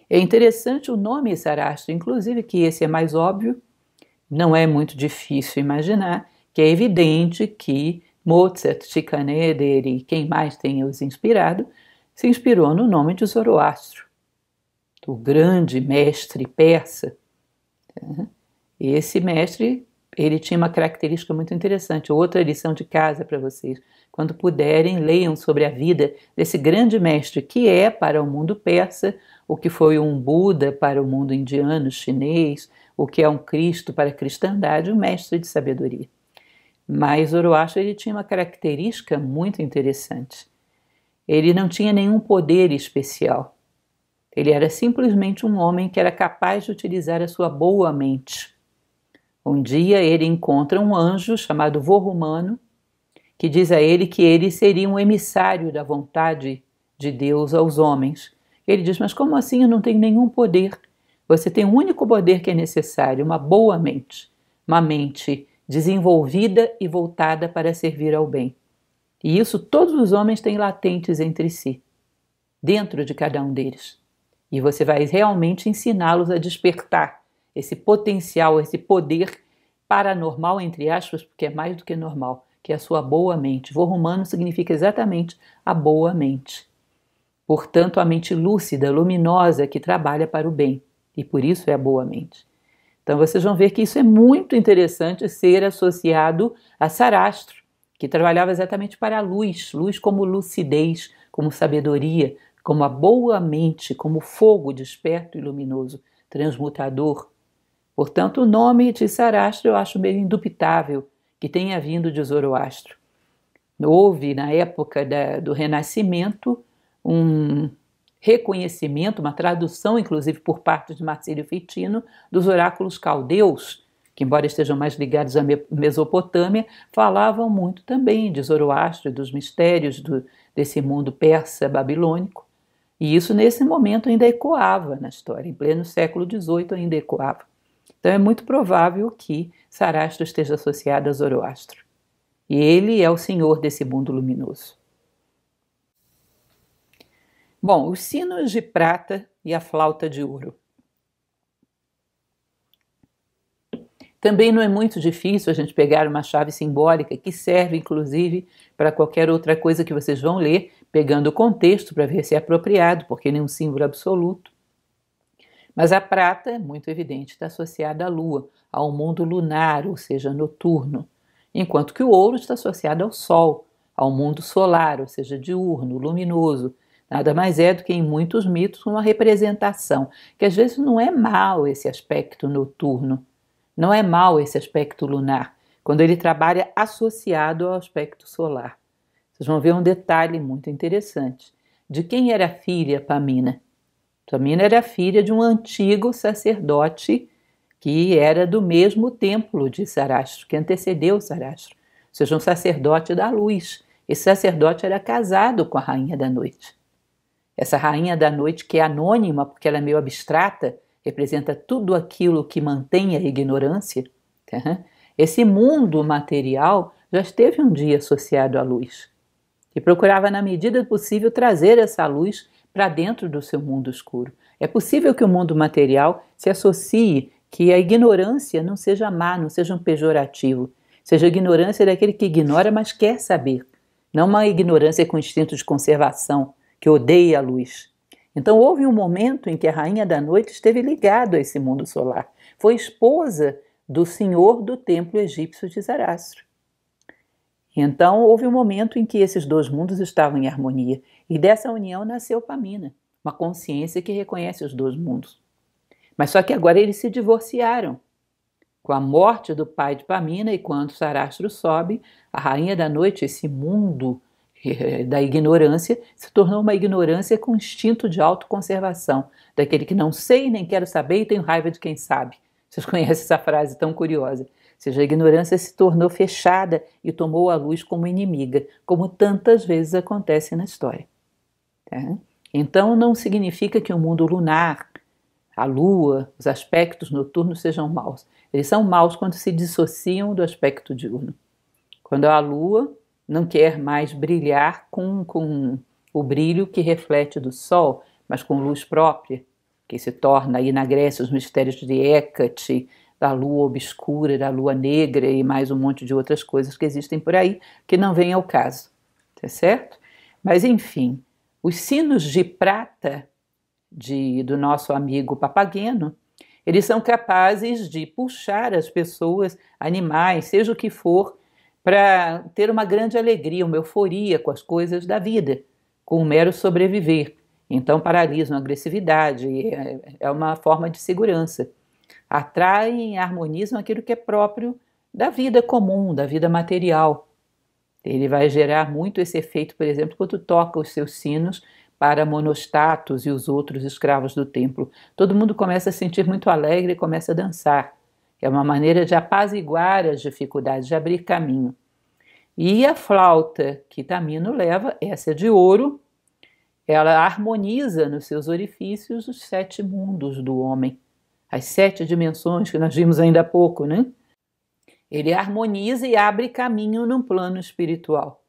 É interessante o nome Sarastro, inclusive que esse é mais óbvio, não é muito difícil imaginar, que é evidente que Mozart, Schikaneder e quem mais tenha os inspirado, se inspirou no nome de Zoroastro, do grande mestre persa. Esse mestre, ele tinha uma característica muito interessante, outra lição de casa para vocês. Quando puderem, leiam sobre a vida desse grande mestre, que é para o mundo persa o que foi um Buda para o mundo indiano, chinês, o que é um Cristo para a cristandade, um mestre de sabedoria. Mas Zoroastro ele tinha uma característica muito interessante. Ele não tinha nenhum poder especial. Ele era simplesmente um homem que era capaz de utilizar a sua boa mente. Um dia ele encontra um anjo chamado Vorumano, que diz a ele que ele seria um emissário da vontade de Deus aos homens. Ele diz: Mas como assim eu não tenho nenhum poder? Você tem o um único poder que é necessário, uma boa mente, uma mente desenvolvida e voltada para servir ao bem. E isso todos os homens têm latentes entre si, dentro de cada um deles. E você vai realmente ensiná-los a despertar esse potencial, esse poder paranormal, entre aspas, porque é mais do que normal, que é a sua boa mente. Vô romano significa exatamente a boa mente. Portanto, a mente lúcida, luminosa, que trabalha para o bem. E por isso é a boa mente. Então vocês vão ver que isso é muito interessante ser associado a Sarastro, que trabalhava exatamente para a luz, luz como lucidez, como sabedoria, como a boa mente, como fogo desperto e luminoso, transmutador. Portanto, o nome de Sarastro eu acho meio indubitável que tenha vindo de Zoroastro. Houve, na época da, do Renascimento, um, reconhecimento, uma tradução, inclusive, por parte de Marcílio Fitino, dos oráculos caldeus, que, embora estejam mais ligados à Mesopotâmia, falavam muito também de Zoroastro, dos mistérios do, desse mundo persa babilônico. E isso, nesse momento, ainda ecoava na história, em pleno século XVIII ainda ecoava. Então, é muito provável que Sarastro esteja associado a Zoroastro. E ele é o senhor desse mundo luminoso. Bom, os sinos de prata e a flauta de ouro. Também não é muito difícil a gente pegar uma chave simbólica que serve, inclusive, para qualquer outra coisa que vocês vão ler, pegando o contexto para ver se é apropriado, porque é nenhum símbolo absoluto. Mas a prata, é muito evidente, está associada à lua, ao mundo lunar, ou seja, noturno, enquanto que o ouro está associado ao sol, ao mundo solar, ou seja, diurno, luminoso, Nada mais é do que em muitos mitos uma representação, que às vezes não é mal esse aspecto noturno, não é mal esse aspecto lunar, quando ele trabalha associado ao aspecto solar. Vocês vão ver um detalhe muito interessante. De quem era filha Pamina? Pamina era filha de um antigo sacerdote que era do mesmo templo de Sarastro, que antecedeu Sarastro, ou seja, um sacerdote da luz. Esse sacerdote era casado com a rainha da noite. Essa rainha da noite, que é anônima, porque ela é meio abstrata, representa tudo aquilo que mantém a ignorância. Tá? Esse mundo material já esteve um dia associado à luz e procurava, na medida do possível, trazer essa luz para dentro do seu mundo escuro. É possível que o mundo material se associe, que a ignorância não seja má, não seja um pejorativo, seja a ignorância daquele que ignora, mas quer saber. Não uma ignorância com instinto de conservação, que odeia a luz. Então houve um momento em que a rainha da noite esteve ligada a esse mundo solar. Foi esposa do senhor do templo egípcio de Zarastro. Então houve um momento em que esses dois mundos estavam em harmonia e dessa união nasceu Pamina, uma consciência que reconhece os dois mundos. Mas só que agora eles se divorciaram. Com a morte do pai de Pamina e quando Sarastro sobe, a rainha da noite, esse mundo da ignorância se tornou uma ignorância com instinto de autoconservação, daquele que não sei, nem quero saber e tenho raiva de quem sabe. Vocês conhecem essa frase tão curiosa. Ou seja, a ignorância se tornou fechada e tomou a luz como inimiga, como tantas vezes acontece na história. Tá? Então, não significa que o mundo lunar, a lua, os aspectos noturnos sejam maus. Eles são maus quando se dissociam do aspecto diurno. Quando a lua não quer mais brilhar com, com o brilho que reflete do sol, mas com luz própria, que se torna aí na Grécia os mistérios de Hécate, da lua obscura, da lua negra e mais um monte de outras coisas que existem por aí, que não vem ao caso, tá certo? Mas enfim, os sinos de prata de, do nosso amigo Papageno, eles são capazes de puxar as pessoas, animais, seja o que for, para ter uma grande alegria, uma euforia com as coisas da vida, com o mero sobreviver. Então paralisam a agressividade, é, é uma forma de segurança. Atraem e harmonizam aquilo que é próprio da vida comum, da vida material. Ele vai gerar muito esse efeito, por exemplo, quando toca os seus sinos para monostatos e os outros escravos do templo. Todo mundo começa a sentir muito alegre e começa a dançar. É uma maneira de apaziguar as dificuldades, de abrir caminho. E a flauta que Tamino leva, essa é de ouro, ela harmoniza nos seus orifícios os sete mundos do homem, as sete dimensões que nós vimos ainda há pouco, né? Ele harmoniza e abre caminho num plano espiritual.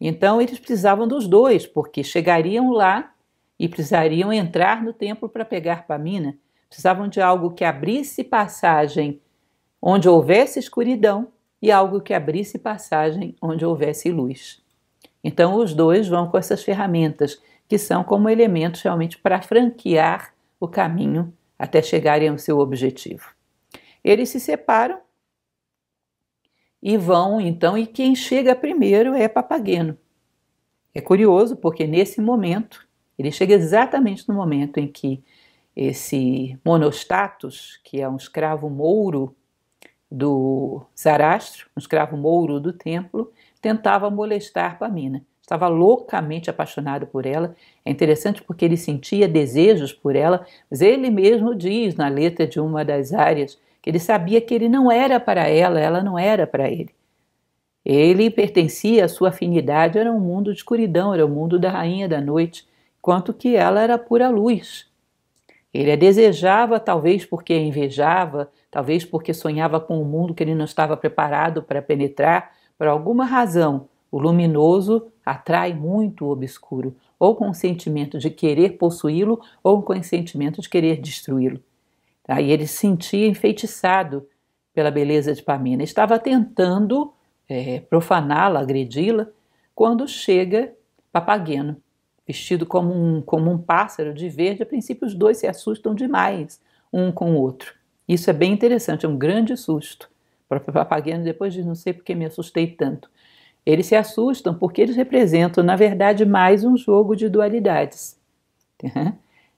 Então eles precisavam dos dois, porque chegariam lá e precisariam entrar no templo para pegar Pamina. Precisavam de algo que abrisse passagem onde houvesse escuridão e algo que abrisse passagem onde houvesse luz. Então, os dois vão com essas ferramentas, que são como elementos realmente para franquear o caminho até chegarem ao seu objetivo. Eles se separam e vão, então, e quem chega primeiro é Papageno. É curioso porque nesse momento, ele chega exatamente no momento em que esse Monostatus, que é um escravo mouro do Zarastro, um escravo mouro do templo, tentava molestar Pamina. Estava loucamente apaixonado por ela. É interessante porque ele sentia desejos por ela, mas ele mesmo diz na letra de uma das áreas que ele sabia que ele não era para ela, ela não era para ele. Ele pertencia, a sua afinidade era um mundo de escuridão, era o um mundo da rainha da noite, enquanto que ela era pura luz. Ele a desejava, talvez porque a invejava, talvez porque sonhava com um mundo que ele não estava preparado para penetrar. Por alguma razão, o luminoso atrai muito o obscuro, ou com o sentimento de querer possuí-lo, ou com o sentimento de querer destruí-lo. Aí ele se sentia enfeitiçado pela beleza de Pamina. Estava tentando é, profaná-la, agredi-la, quando chega Papageno vestido como um, como um pássaro de verde, a princípio os dois se assustam demais um com o outro. Isso é bem interessante, é um grande susto. O próprio Papageno depois diz: não sei porque me assustei tanto. Eles se assustam porque eles representam, na verdade, mais um jogo de dualidades.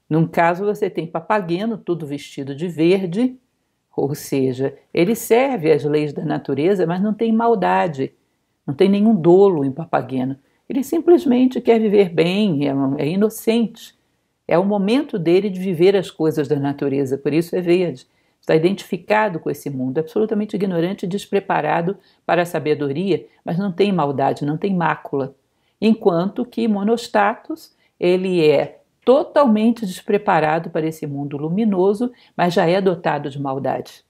Num caso, você tem Papageno, tudo vestido de verde, ou seja, ele serve às leis da natureza, mas não tem maldade, não tem nenhum dolo em Papageno. Ele simplesmente quer viver bem, é, é, inocente. É o momento dele de viver as coisas da natureza, por isso é verde. Está identificado com esse mundo, absolutamente ignorante e despreparado para a sabedoria, mas não tem maldade, não tem mácula. Enquanto que monostatos, ele é totalmente despreparado para esse mundo luminoso, mas já é dotado de maldade.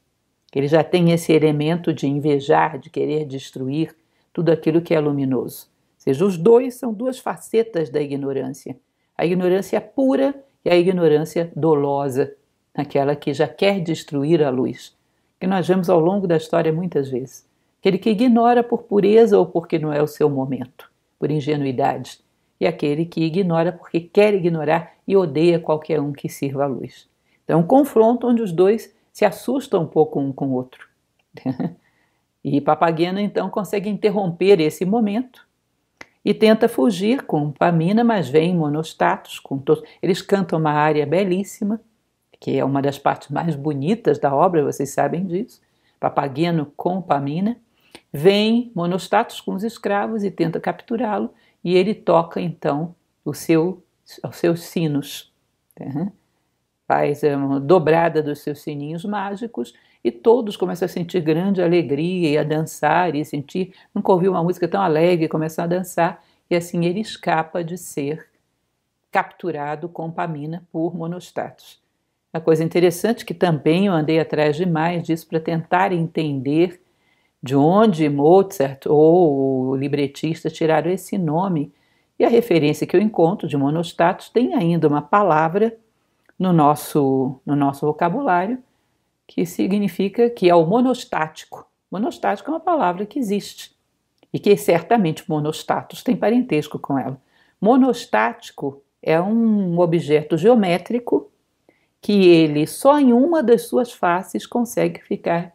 Ele já tem esse elemento de invejar, de querer destruir tudo aquilo que é luminoso seja, os dois são duas facetas da ignorância. A ignorância pura e a ignorância dolosa, aquela que já quer destruir a luz, que nós vemos ao longo da história muitas vezes. Aquele que ignora por pureza ou porque não é o seu momento, por ingenuidade, e aquele que ignora porque quer ignorar e odeia qualquer um que sirva à luz. Então, é um confronto onde os dois se assustam um pouco um com o outro. e Papageno então consegue interromper esse momento e tenta fugir com Pamina, mas vem monostatos. Com todos. Eles cantam uma área belíssima, que é uma das partes mais bonitas da obra, vocês sabem disso. Papageno com Pamina. Vem monostatos com os escravos e tenta capturá-lo, e ele toca então o seu, os seus sinos. Uhum. Faz é, uma dobrada dos seus sininhos mágicos e todos começam a sentir grande alegria e a dançar e sentir. Nunca ouvi uma música tão alegre e começam a dançar. E assim ele escapa de ser capturado com pamina por monostatos. A coisa interessante que também eu andei atrás demais disso para tentar entender de onde Mozart ou o libretista tiraram esse nome. E a referência que eu encontro de monostatos tem ainda uma palavra no nosso, no nosso vocabulário que significa que é o monostático. Monostático é uma palavra que existe e que certamente monostatos tem parentesco com ela. Monostático é um objeto geométrico que ele só em uma das suas faces consegue ficar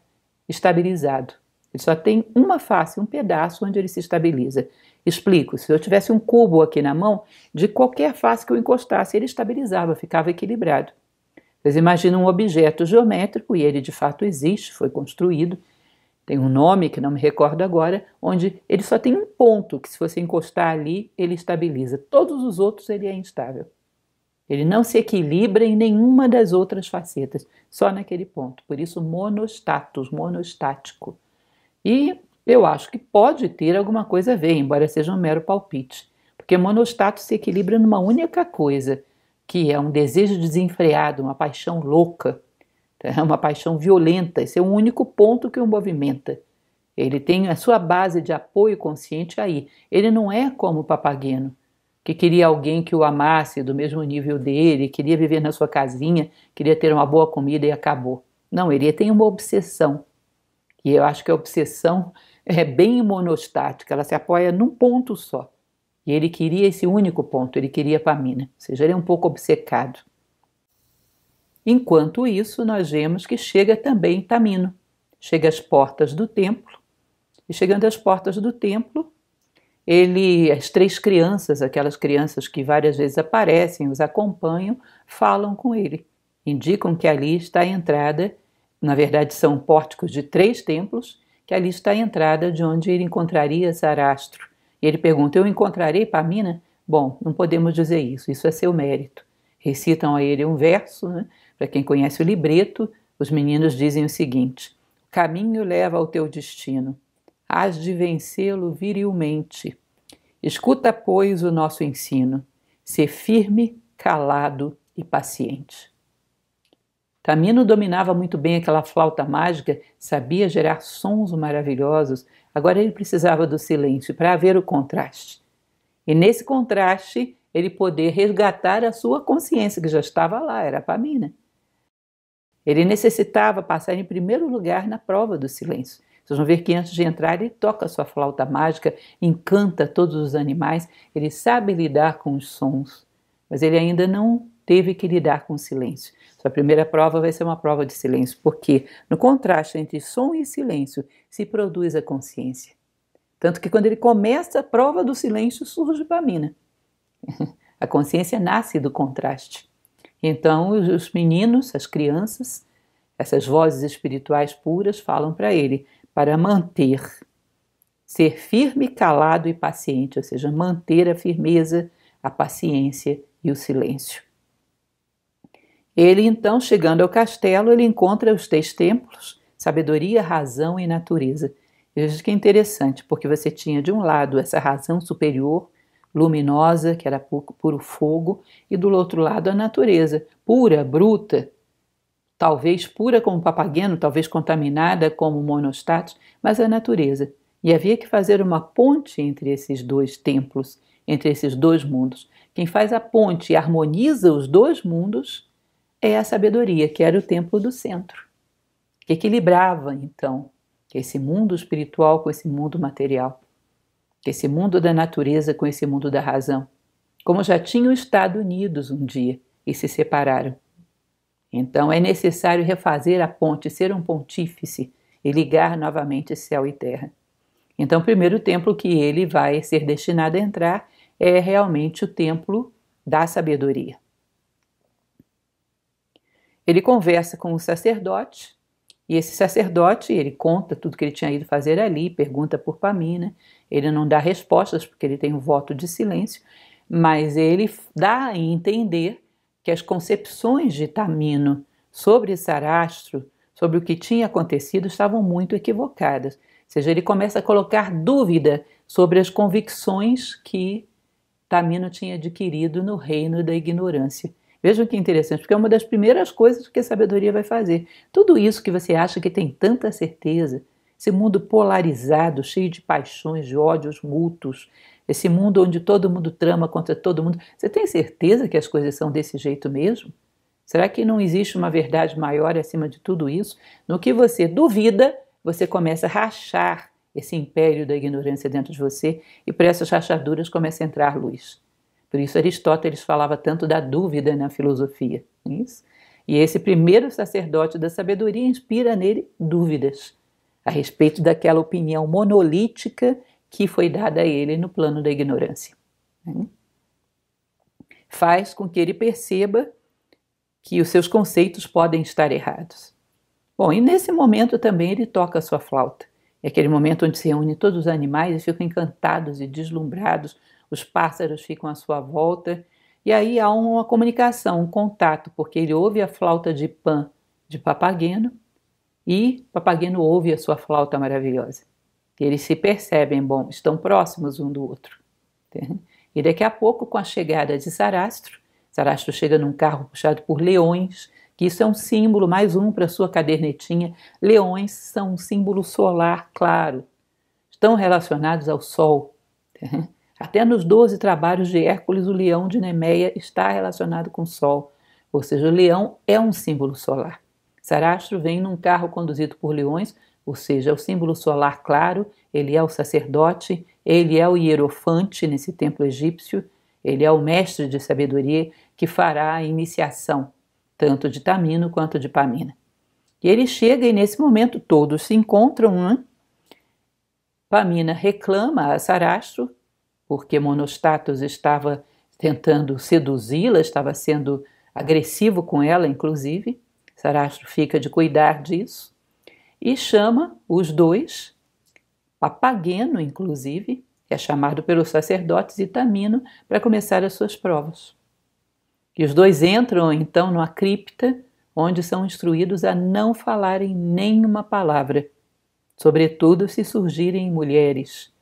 estabilizado. Ele só tem uma face, um pedaço onde ele se estabiliza. Explico, se eu tivesse um cubo aqui na mão, de qualquer face que eu encostasse, ele estabilizava, ficava equilibrado. Vocês imaginam um objeto geométrico, e ele de fato existe, foi construído, tem um nome que não me recordo agora, onde ele só tem um ponto que, se você encostar ali, ele estabiliza. Todos os outros ele é instável. Ele não se equilibra em nenhuma das outras facetas, só naquele ponto. Por isso, monostatus, monostático. E eu acho que pode ter alguma coisa a ver, embora seja um mero palpite. Porque monostatus se equilibra numa única coisa, que é um desejo desenfreado, uma paixão louca, é uma paixão violenta. Esse é o único ponto que o movimenta. Ele tem a sua base de apoio consciente aí. Ele não é como o Papageno, que queria alguém que o amasse do mesmo nível dele, queria viver na sua casinha, queria ter uma boa comida e acabou. Não, ele tem uma obsessão. E eu acho que a obsessão é bem monostática, ela se apoia num ponto só. E ele queria esse único ponto, ele queria a Pamina, ou seja, ele é um pouco obcecado. Enquanto isso, nós vemos que chega também Tamino, chega às portas do templo, e chegando às portas do templo, ele, as três crianças, aquelas crianças que várias vezes aparecem, os acompanham, falam com ele, indicam que ali está a entrada, na verdade são pórticos de três templos, que ali está a entrada de onde ele encontraria Sarastro e ele pergunta: Eu encontrarei Pamina? Bom, não podemos dizer isso, isso é seu mérito. Recitam a ele um verso, né? para quem conhece o libreto, os meninos dizem o seguinte: Caminho leva ao teu destino, hás de vencê-lo virilmente. Escuta, pois, o nosso ensino, ser firme, calado e paciente. Tamino dominava muito bem aquela flauta mágica, sabia gerar sons maravilhosos, Agora ele precisava do silêncio para haver o contraste. E nesse contraste, ele poder resgatar a sua consciência, que já estava lá, era a Pamina. Né? Ele necessitava passar em primeiro lugar na prova do silêncio. Vocês vão ver que antes de entrar, ele toca sua flauta mágica, encanta todos os animais, ele sabe lidar com os sons, mas ele ainda não teve que lidar com o silêncio. Sua primeira prova vai ser uma prova de silêncio, porque no contraste entre som e silêncio se produz a consciência. Tanto que quando ele começa a prova do silêncio, surge Pamina. Né? A consciência nasce do contraste. Então, os meninos, as crianças, essas vozes espirituais puras falam para ele para manter, ser firme, calado e paciente, ou seja, manter a firmeza, a paciência e o silêncio. Ele então, chegando ao castelo, ele encontra os três templos, sabedoria, razão e natureza. Eu que é interessante, porque você tinha de um lado essa razão superior, luminosa, que era puro fogo, e do outro lado a natureza, pura, bruta, talvez pura como papagueno, talvez contaminada como monostatos, mas a natureza. E havia que fazer uma ponte entre esses dois templos, entre esses dois mundos. Quem faz a ponte e harmoniza os dois mundos é a sabedoria, que era o templo do centro, que equilibrava então esse mundo espiritual com esse mundo material, esse mundo da natureza com esse mundo da razão, como já tinham estado unidos um dia e se separaram. Então é necessário refazer a ponte, ser um pontífice e ligar novamente céu e terra. Então, o primeiro templo que ele vai ser destinado a entrar é realmente o templo da sabedoria. Ele conversa com o sacerdote, e esse sacerdote, ele conta tudo que ele tinha ido fazer ali, pergunta por Pamina, ele não dá respostas porque ele tem um voto de silêncio, mas ele dá a entender que as concepções de Tamino sobre Sarastro, sobre o que tinha acontecido, estavam muito equivocadas. Ou seja, ele começa a colocar dúvida sobre as convicções que Tamino tinha adquirido no reino da ignorância. Vejam que interessante, porque é uma das primeiras coisas que a sabedoria vai fazer. Tudo isso que você acha que tem tanta certeza, esse mundo polarizado, cheio de paixões, de ódios mútuos, esse mundo onde todo mundo trama contra todo mundo, você tem certeza que as coisas são desse jeito mesmo? Será que não existe uma verdade maior acima de tudo isso? No que você duvida, você começa a rachar esse império da ignorância dentro de você e por essas rachaduras começa a entrar luz. Por isso Aristóteles falava tanto da dúvida na filosofia. É isso? E esse primeiro sacerdote da sabedoria inspira nele dúvidas a respeito daquela opinião monolítica que foi dada a ele no plano da ignorância. É? Faz com que ele perceba que os seus conceitos podem estar errados. Bom, e nesse momento também ele toca a sua flauta. É aquele momento onde se reúnem todos os animais e ficam encantados e deslumbrados os pássaros ficam à sua volta. E aí há uma comunicação, um contato, porque ele ouve a flauta de Pan de Papageno e Papageno ouve a sua flauta maravilhosa. Eles se percebem, bom, estão próximos um do outro. E daqui a pouco, com a chegada de Sarastro, Sarastro chega num carro puxado por leões, que isso é um símbolo, mais um para sua cadernetinha. Leões são um símbolo solar, claro, estão relacionados ao Sol. Até nos doze trabalhos de Hércules, o leão de Nemeia está relacionado com o Sol, ou seja, o leão é um símbolo solar. Sarastro vem num carro conduzido por leões, ou seja, o símbolo solar claro, ele é o sacerdote, ele é o hierofante nesse templo egípcio, ele é o mestre de sabedoria que fará a iniciação, tanto de Tamino quanto de Pamina. E ele chega e nesse momento todos se encontram, Pamina reclama a Sarastro porque Monostatos estava tentando seduzi-la, estava sendo agressivo com ela, inclusive. Sarastro fica de cuidar disso e chama os dois, Papageno, inclusive, é chamado pelos sacerdotes, e Tamino, para começar as suas provas. E os dois entram então numa cripta onde são instruídos a não falarem nenhuma palavra, sobretudo se surgirem mulheres.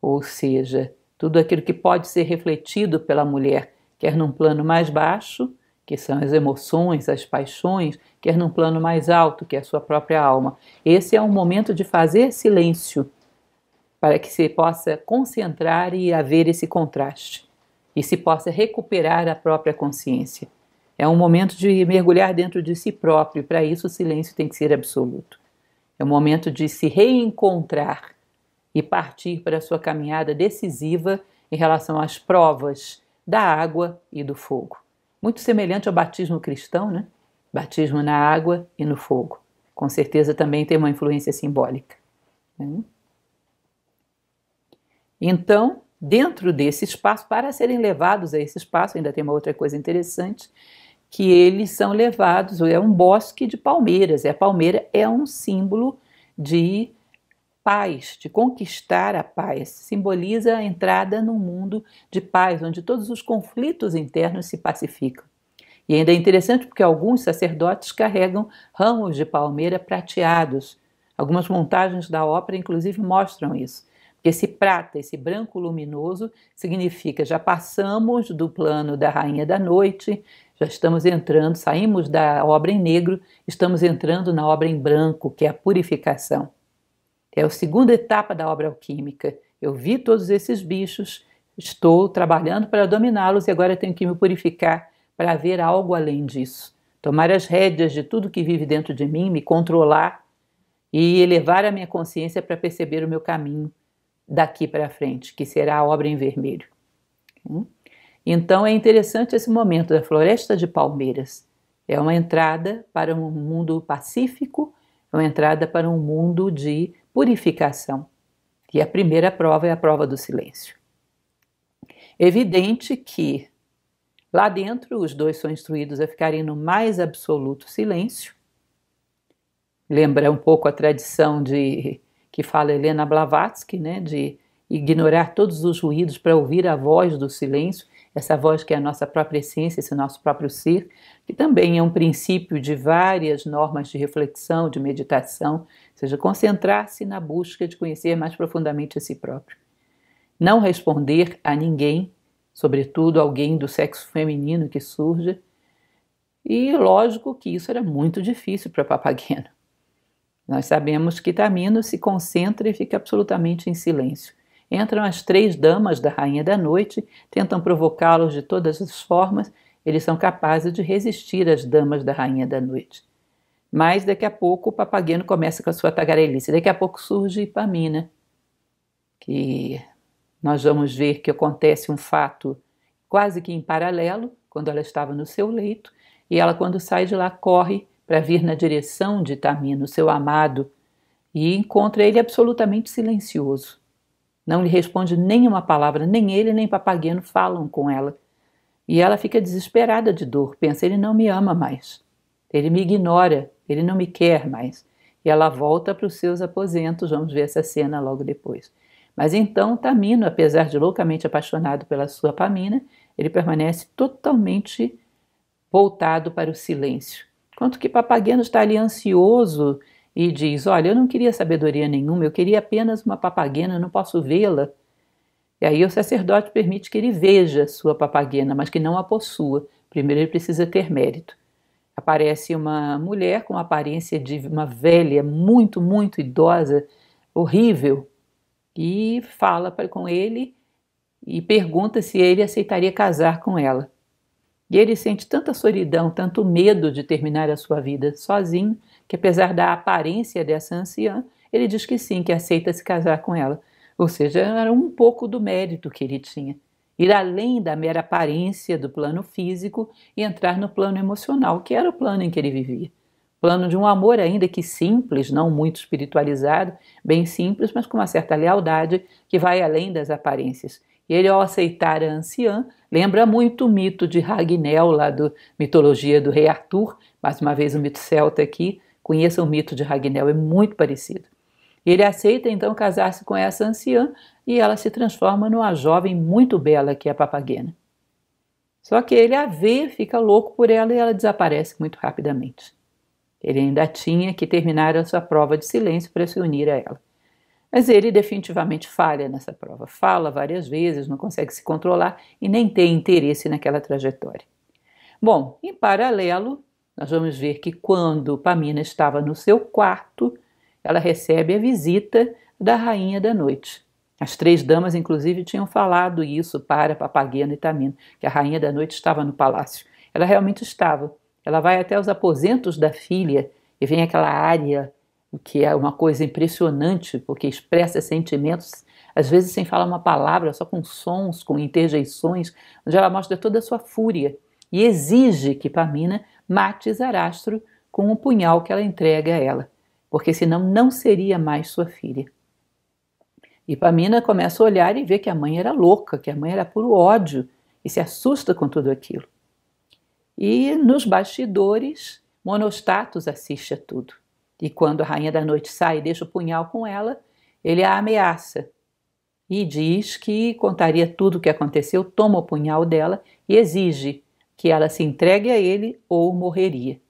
Ou seja, tudo aquilo que pode ser refletido pela mulher, quer num plano mais baixo, que são as emoções, as paixões, quer num plano mais alto, que é a sua própria alma. Esse é um momento de fazer silêncio para que se possa concentrar e haver esse contraste e se possa recuperar a própria consciência. É um momento de mergulhar dentro de si próprio, para isso o silêncio tem que ser absoluto. É um momento de se reencontrar e partir para a sua caminhada decisiva em relação às provas da água e do fogo. Muito semelhante ao batismo cristão, né? Batismo na água e no fogo. Com certeza também tem uma influência simbólica. Né? Então, dentro desse espaço, para serem levados a esse espaço, ainda tem uma outra coisa interessante, que eles são levados, é um bosque de palmeiras, e a palmeira é um símbolo de paz, de conquistar a paz. Simboliza a entrada num mundo de paz, onde todos os conflitos internos se pacificam. E ainda é interessante porque alguns sacerdotes carregam ramos de palmeira prateados. Algumas montagens da ópera, inclusive, mostram isso. Porque esse prata, esse branco luminoso, significa já passamos do plano da rainha da noite, já estamos entrando, saímos da obra em negro, estamos entrando na obra em branco, que é a purificação. É a segunda etapa da obra alquímica. Eu vi todos esses bichos, estou trabalhando para dominá-los e agora tenho que me purificar para ver algo além disso. Tomar as rédeas de tudo que vive dentro de mim, me controlar e elevar a minha consciência para perceber o meu caminho daqui para frente, que será a obra em vermelho. Hum? Então é interessante esse momento da Floresta de Palmeiras. É uma entrada para um mundo pacífico, é uma entrada para um mundo de purificação. E a primeira prova é a prova do silêncio. Evidente que lá dentro os dois são instruídos a ficarem no mais absoluto silêncio. Lembra um pouco a tradição de que fala Helena Blavatsky, né, de ignorar todos os ruídos para ouvir a voz do silêncio essa voz que é a nossa própria essência, esse nosso próprio ser, que também é um princípio de várias normas de reflexão, de meditação, ou seja, concentrar-se na busca de conhecer mais profundamente a si próprio. Não responder a ninguém, sobretudo alguém do sexo feminino que surge. E lógico que isso era muito difícil para Papageno. Nós sabemos que Tamino se concentra e fica absolutamente em silêncio. Entram as três damas da Rainha da Noite, tentam provocá-los de todas as formas, eles são capazes de resistir às damas da Rainha da Noite. Mas daqui a pouco o Papageno começa com a sua tagarelice. Daqui a pouco surge Hipamina, que nós vamos ver que acontece um fato quase que em paralelo, quando ela estava no seu leito, e ela, quando sai de lá, corre para vir na direção de Tamino, seu amado, e encontra ele absolutamente silencioso. Não lhe responde nenhuma palavra, nem ele nem Papageno falam com ela. E ela fica desesperada de dor, pensa: ele não me ama mais, ele me ignora, ele não me quer mais. E ela volta para os seus aposentos, vamos ver essa cena logo depois. Mas então Tamino, apesar de loucamente apaixonado pela sua Pamina, ele permanece totalmente voltado para o silêncio. Quanto que Papageno está ali ansioso e diz: Olha, eu não queria sabedoria nenhuma, eu queria apenas uma papaguena, não posso vê-la. E aí o sacerdote permite que ele veja sua papaguena, mas que não a possua. Primeiro ele precisa ter mérito. Aparece uma mulher com a aparência de uma velha, muito, muito idosa, horrível, e fala com ele e pergunta se ele aceitaria casar com ela. E ele sente tanta solidão, tanto medo de terminar a sua vida sozinho, que apesar da aparência dessa anciã, ele diz que sim, que aceita se casar com ela. Ou seja, era um pouco do mérito que ele tinha. Ir além da mera aparência do plano físico e entrar no plano emocional, que era o plano em que ele vivia. Plano de um amor, ainda que simples, não muito espiritualizado, bem simples, mas com uma certa lealdade que vai além das aparências e ele, ao aceitar a anciã, lembra muito o mito de Ragnell, lá da mitologia do rei Arthur, mais uma vez o um mito celta aqui, conheça o mito de Ragnell, é muito parecido. Ele aceita então casar-se com essa anciã e ela se transforma numa jovem muito bela que é a Papagena. Só que ele a vê, fica louco por ela e ela desaparece muito rapidamente. Ele ainda tinha que terminar a sua prova de silêncio para se unir a ela. Mas ele definitivamente falha nessa prova. Fala várias vezes, não consegue se controlar e nem tem interesse naquela trajetória. Bom, em paralelo, nós vamos ver que quando Pamina estava no seu quarto, ela recebe a visita da rainha da noite. As três damas, inclusive, tinham falado isso para Papagena e Tamina, que a rainha da noite estava no palácio. Ela realmente estava. Ela vai até os aposentos da filha e vem aquela área o que é uma coisa impressionante, porque expressa sentimentos, às vezes sem falar uma palavra, só com sons, com interjeições, onde ela mostra toda a sua fúria e exige que Pamina mate Zarastro com o um punhal que ela entrega a ela, porque senão não seria mais sua filha. E Pamina começa a olhar e vê que a mãe era louca, que a mãe era puro ódio, e se assusta com tudo aquilo. E nos bastidores, Monostatos assiste a tudo. E quando a rainha da noite sai e deixa o punhal com ela, ele a ameaça e diz que contaria tudo o que aconteceu, toma o punhal dela e exige que ela se entregue a ele ou morreria.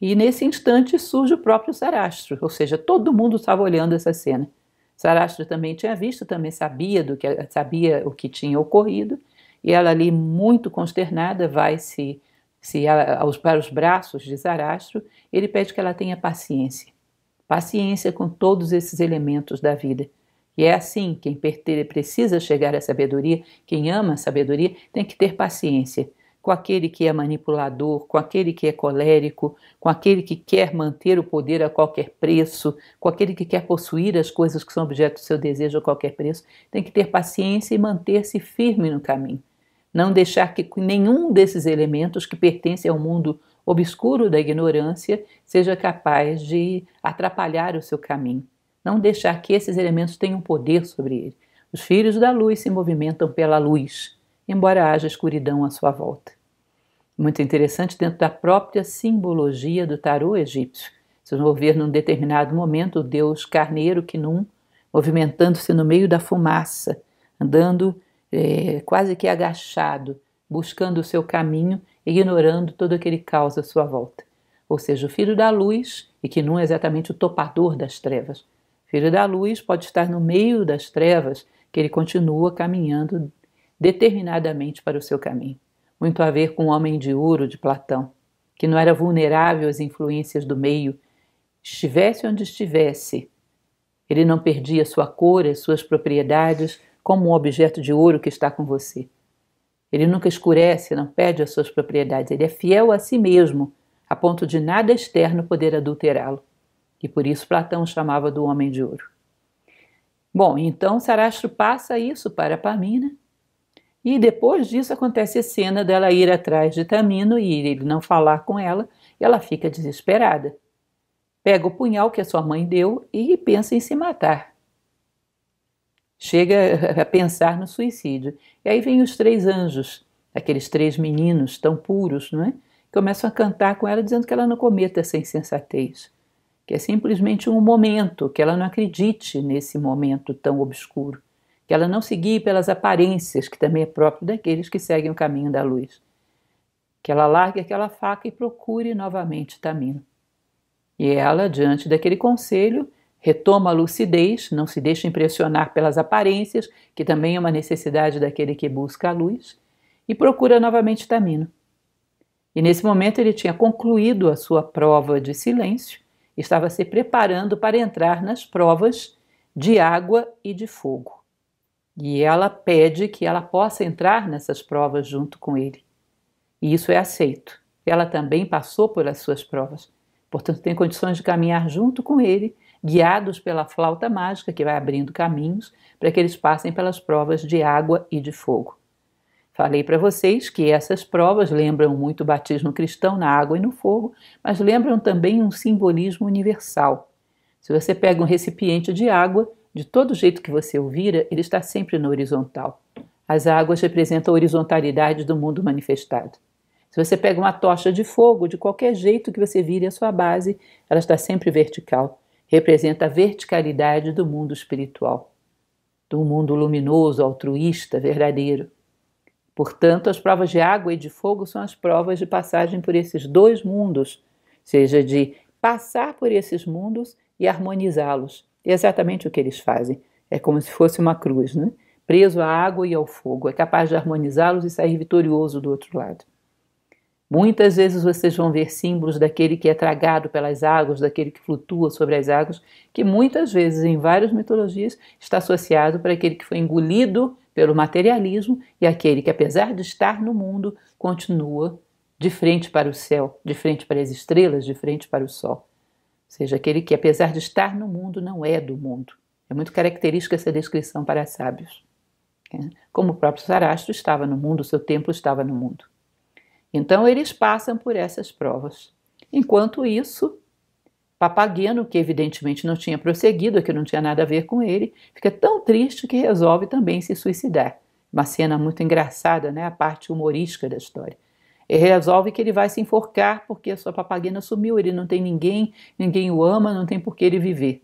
E nesse instante surge o próprio Sarastro, ou seja, todo mundo estava olhando essa cena. Sarastro também tinha visto, também sabia do que sabia o que tinha ocorrido, e ela ali muito consternada vai se se aos, para os braços de Zarastro, ele pede que ela tenha paciência. Paciência com todos esses elementos da vida. E é assim, quem precisa chegar à sabedoria, quem ama a sabedoria, tem que ter paciência com aquele que é manipulador, com aquele que é colérico, com aquele que quer manter o poder a qualquer preço, com aquele que quer possuir as coisas que são objeto do seu desejo a qualquer preço, tem que ter paciência e manter-se firme no caminho não deixar que nenhum desses elementos que pertencem ao mundo obscuro da ignorância seja capaz de atrapalhar o seu caminho. Não deixar que esses elementos tenham poder sobre ele. Os filhos da luz se movimentam pela luz, embora haja escuridão à sua volta. Muito interessante dentro da própria simbologia do tarô egípcio. Vocês vão ver num determinado momento o deus carneiro Kinum movimentando-se no meio da fumaça, andando é, quase que agachado, buscando o seu caminho, ignorando todo aquele caos à sua volta. Ou seja, o filho da luz, e que não é exatamente o topador das trevas. O filho da luz pode estar no meio das trevas, que ele continua caminhando determinadamente para o seu caminho. Muito a ver com o homem de ouro de Platão, que não era vulnerável às influências do meio, estivesse onde estivesse. Ele não perdia sua cor, as suas propriedades, como um objeto de ouro que está com você. Ele nunca escurece, não perde as suas propriedades, ele é fiel a si mesmo, a ponto de nada externo poder adulterá-lo. E por isso Platão chamava do homem de ouro. Bom, então Sarastro passa isso para Pamina, e depois disso acontece a cena dela ir atrás de Tamino e ele não falar com ela, e ela fica desesperada. Pega o punhal que a sua mãe deu e pensa em se matar chega a pensar no suicídio. E aí vem os três anjos, aqueles três meninos tão puros, não é? Começam a cantar com ela dizendo que ela não cometa essa insensatez, que é simplesmente um momento, que ela não acredite nesse momento tão obscuro, que ela não siga pelas aparências, que também é próprio daqueles que seguem o caminho da luz. Que ela largue aquela faca e procure novamente Tamina. E ela, diante daquele conselho, Retoma a lucidez, não se deixa impressionar pelas aparências, que também é uma necessidade daquele que busca a luz, e procura novamente Tamino. E nesse momento ele tinha concluído a sua prova de silêncio, estava se preparando para entrar nas provas de água e de fogo. E ela pede que ela possa entrar nessas provas junto com ele. E isso é aceito. Ela também passou por as suas provas, portanto, tem condições de caminhar junto com ele guiados pela flauta mágica que vai abrindo caminhos para que eles passem pelas provas de água e de fogo. Falei para vocês que essas provas lembram muito o batismo cristão na água e no fogo, mas lembram também um simbolismo universal. Se você pega um recipiente de água, de todo jeito que você o vira, ele está sempre no horizontal. As águas representam a horizontalidade do mundo manifestado. Se você pega uma tocha de fogo, de qualquer jeito que você vire a sua base, ela está sempre vertical representa a verticalidade do mundo espiritual, do mundo luminoso, altruísta, verdadeiro. Portanto, as provas de água e de fogo são as provas de passagem por esses dois mundos, seja de passar por esses mundos e harmonizá-los. É exatamente o que eles fazem. É como se fosse uma cruz, né? preso à água e ao fogo. É capaz de harmonizá-los e sair vitorioso do outro lado. Muitas vezes vocês vão ver símbolos daquele que é tragado pelas águas, daquele que flutua sobre as águas, que muitas vezes em várias mitologias está associado para aquele que foi engolido pelo materialismo e aquele que, apesar de estar no mundo, continua de frente para o céu, de frente para as estrelas, de frente para o sol. Ou seja, aquele que, apesar de estar no mundo, não é do mundo. É muito característica essa descrição para sábios. É. Como o próprio Sarastro estava no mundo, seu templo estava no mundo. Então eles passam por essas provas. Enquanto isso, Papageno, que evidentemente não tinha prosseguido, que não tinha nada a ver com ele, fica tão triste que resolve também se suicidar. Uma cena muito engraçada, né? A parte humorística da história. Ele resolve que ele vai se enforcar porque a sua papagena sumiu, ele não tem ninguém, ninguém o ama, não tem por que ele viver.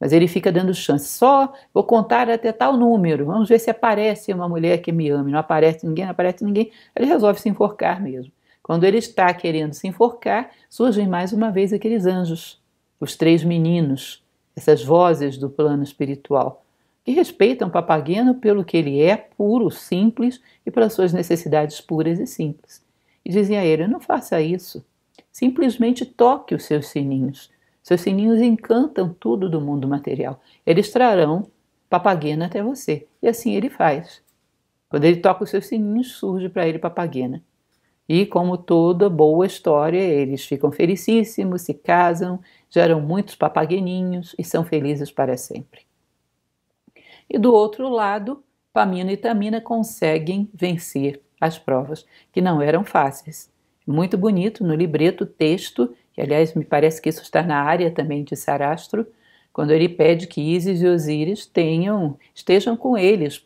Mas ele fica dando chance. Só vou contar até tal número. Vamos ver se aparece uma mulher que me ame. Não aparece ninguém, não aparece ninguém. Ele resolve se enforcar mesmo. Quando ele está querendo se enforcar, surgem mais uma vez aqueles anjos, os três meninos, essas vozes do plano espiritual, que respeitam papagueno pelo que ele é, puro, simples e pelas suas necessidades puras e simples. E dizem a ele: não faça isso. Simplesmente toque os seus sininhos seus sininhos encantam tudo do mundo material. Eles trarão papaguena até você. E assim ele faz. Quando ele toca os seus sininhos, surge para ele papaguena. E como toda boa história, eles ficam felicíssimos, se casam, geram muitos papagueninhos e são felizes para sempre. E do outro lado, Pamina e Tamina conseguem vencer as provas, que não eram fáceis. Muito bonito no libreto, texto que aliás me parece que isso está na área também de Sarastro, quando ele pede que Ísis e Osíris tenham, estejam com eles,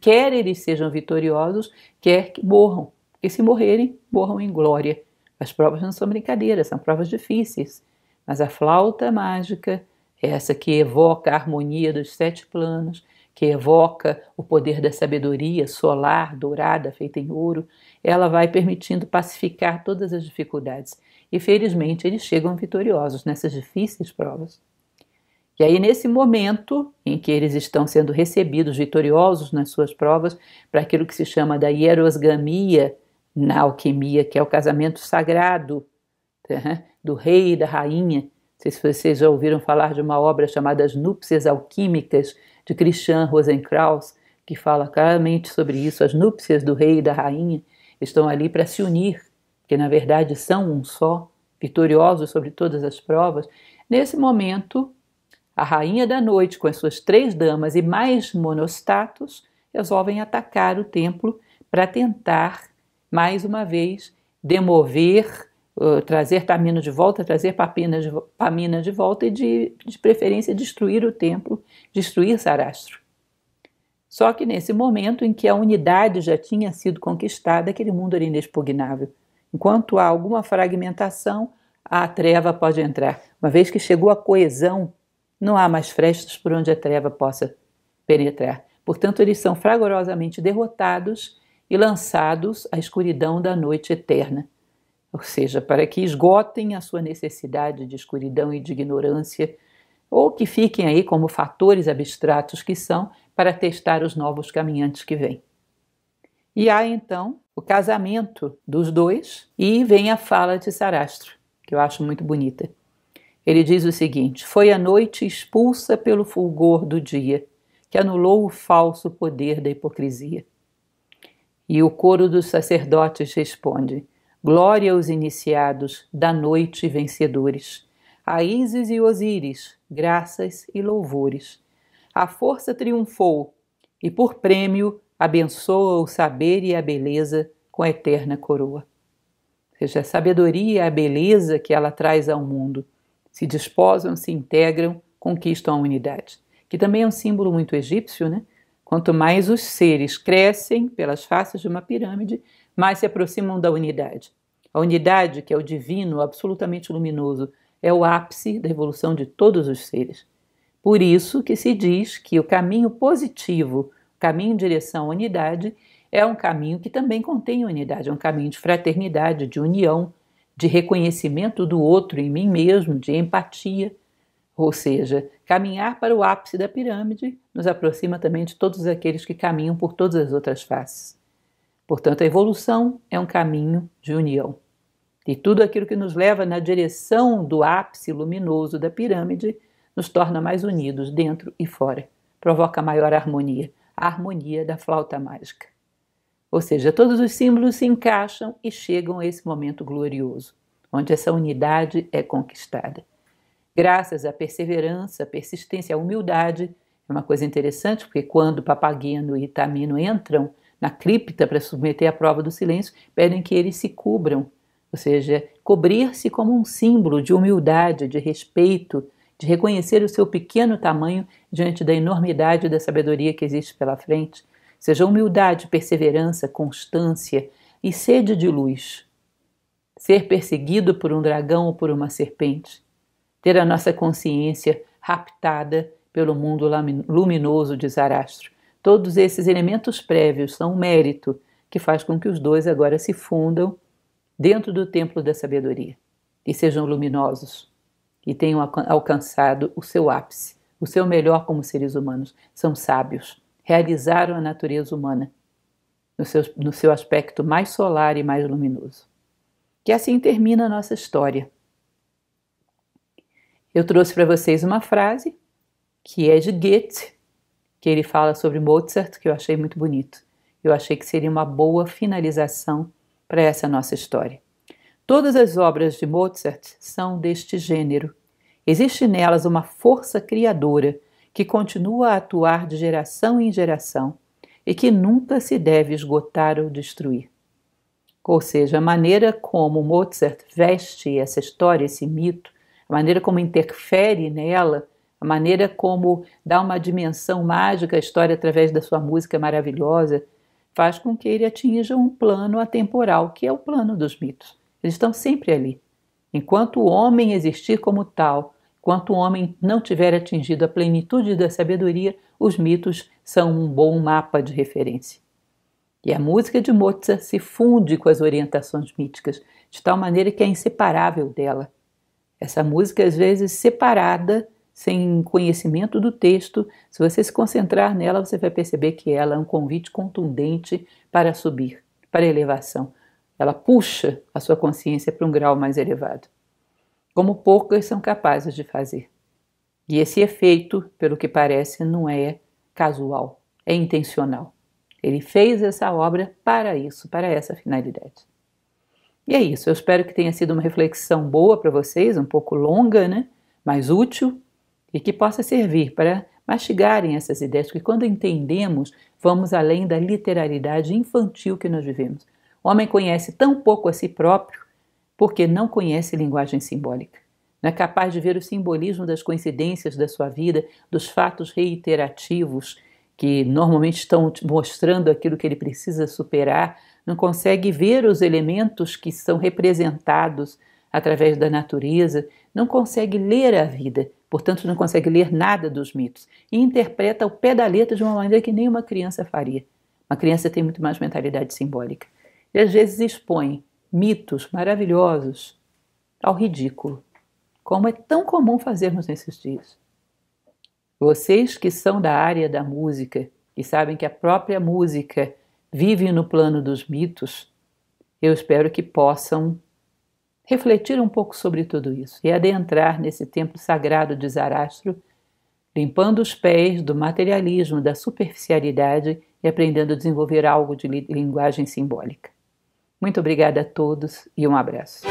quer eles sejam vitoriosos, quer que morram, porque se morrerem, morram em glória. As provas não são brincadeiras, são provas difíceis, mas a flauta mágica, essa que evoca a harmonia dos sete planos, que evoca o poder da sabedoria solar, dourada, feita em ouro, ela vai permitindo pacificar todas as dificuldades e felizmente eles chegam vitoriosos nessas difíceis provas. E aí, nesse momento em que eles estão sendo recebidos vitoriosos nas suas provas, para aquilo que se chama da hierosgamia na alquimia, que é o casamento sagrado tá? do rei e da rainha. Não sei se vocês já ouviram falar de uma obra chamada As Núpcias Alquímicas, de Christian Rosenkraus, que fala claramente sobre isso. As núpcias do rei e da rainha estão ali para se unir que na verdade são um só, vitoriosos sobre todas as provas, nesse momento, a rainha da noite, com as suas três damas e mais monostatos, resolvem atacar o templo para tentar, mais uma vez, demover, eh, trazer Tamina de volta, trazer Papina de, Pamina de volta e, de, de preferência, destruir o templo, destruir Sarastro. Só que nesse momento em que a unidade já tinha sido conquistada, aquele mundo era inexpugnável. Enquanto há alguma fragmentação, a treva pode entrar. Uma vez que chegou a coesão, não há mais frestas por onde a treva possa penetrar. Portanto, eles são fragorosamente derrotados e lançados à escuridão da noite eterna. Ou seja, para que esgotem a sua necessidade de escuridão e de ignorância, ou que fiquem aí como fatores abstratos que são para testar os novos caminhantes que vêm. E há então o casamento dos dois e vem a fala de Sarastro, que eu acho muito bonita. Ele diz o seguinte: Foi a noite expulsa pelo fulgor do dia, que anulou o falso poder da hipocrisia. E o coro dos sacerdotes responde: Glória aos iniciados da noite vencedores, a Ísis e Osíris, graças e louvores. A força triunfou e por prêmio abençoa o saber e a beleza com a eterna coroa. Ou seja, a sabedoria e a beleza que ela traz ao mundo se desposam, se integram, conquistam a unidade. Que também é um símbolo muito egípcio, né? Quanto mais os seres crescem pelas faces de uma pirâmide, mais se aproximam da unidade. A unidade, que é o divino, absolutamente luminoso, é o ápice da evolução de todos os seres. Por isso que se diz que o caminho positivo caminho em direção à unidade é um caminho que também contém unidade, é um caminho de fraternidade, de união, de reconhecimento do outro em mim mesmo, de empatia. Ou seja, caminhar para o ápice da pirâmide nos aproxima também de todos aqueles que caminham por todas as outras faces. Portanto, a evolução é um caminho de união. E tudo aquilo que nos leva na direção do ápice luminoso da pirâmide nos torna mais unidos dentro e fora, provoca maior harmonia a harmonia da flauta mágica. Ou seja, todos os símbolos se encaixam e chegam a esse momento glorioso, onde essa unidade é conquistada. Graças à perseverança, à persistência, à humildade, é uma coisa interessante, porque quando Papagueno e Tamino entram na cripta para submeter à prova do silêncio, pedem que eles se cubram, ou seja, cobrir-se como um símbolo de humildade, de respeito, de reconhecer o seu pequeno tamanho diante da enormidade da sabedoria que existe pela frente. Seja humildade, perseverança, constância e sede de luz. Ser perseguido por um dragão ou por uma serpente. Ter a nossa consciência raptada pelo mundo luminoso de Zarastro. Todos esses elementos prévios são um mérito que faz com que os dois agora se fundam dentro do templo da sabedoria e sejam luminosos e tenham alcançado o seu ápice, o seu melhor como seres humanos. São sábios, realizaram a natureza humana no seu, no seu aspecto mais solar e mais luminoso. Que assim termina a nossa história. Eu trouxe para vocês uma frase que é de Goethe, que ele fala sobre Mozart, que eu achei muito bonito. Eu achei que seria uma boa finalização para essa nossa história. Todas as obras de Mozart são deste gênero. Existe nelas uma força criadora que continua a atuar de geração em geração e que nunca se deve esgotar ou destruir. Ou seja, a maneira como Mozart veste essa história, esse mito, a maneira como interfere nela, a maneira como dá uma dimensão mágica à história através da sua música maravilhosa, faz com que ele atinja um plano atemporal, que é o plano dos mitos. Eles estão sempre ali. Enquanto o homem existir como tal, enquanto o homem não tiver atingido a plenitude da sabedoria, os mitos são um bom mapa de referência. E a música de Mozart se funde com as orientações míticas, de tal maneira que é inseparável dela. Essa música, às vezes separada, sem conhecimento do texto, se você se concentrar nela, você vai perceber que ela é um convite contundente para subir, para elevação, ela puxa a sua consciência para um grau mais elevado, como poucas são capazes de fazer. E esse efeito, pelo que parece, não é casual, é intencional. Ele fez essa obra para isso, para essa finalidade. E é isso. Eu espero que tenha sido uma reflexão boa para vocês, um pouco longa, né? Mas útil e que possa servir para mastigarem essas ideias, porque quando entendemos, vamos além da literalidade infantil que nós vivemos. O homem conhece tão pouco a si próprio porque não conhece linguagem simbólica. Não é capaz de ver o simbolismo das coincidências da sua vida, dos fatos reiterativos que normalmente estão mostrando aquilo que ele precisa superar, não consegue ver os elementos que são representados através da natureza, não consegue ler a vida, portanto, não consegue ler nada dos mitos e interpreta o pé da letra de uma maneira que nenhuma criança faria. Uma criança tem muito mais mentalidade simbólica e às vezes expõe mitos maravilhosos ao ridículo, como é tão comum fazermos nesses dias. Vocês que são da área da música e sabem que a própria música vive no plano dos mitos, eu espero que possam refletir um pouco sobre tudo isso e adentrar nesse templo sagrado de Zarastro, limpando os pés do materialismo, da superficialidade e aprendendo a desenvolver algo de linguagem simbólica. Muito obrigada a todos e um abraço.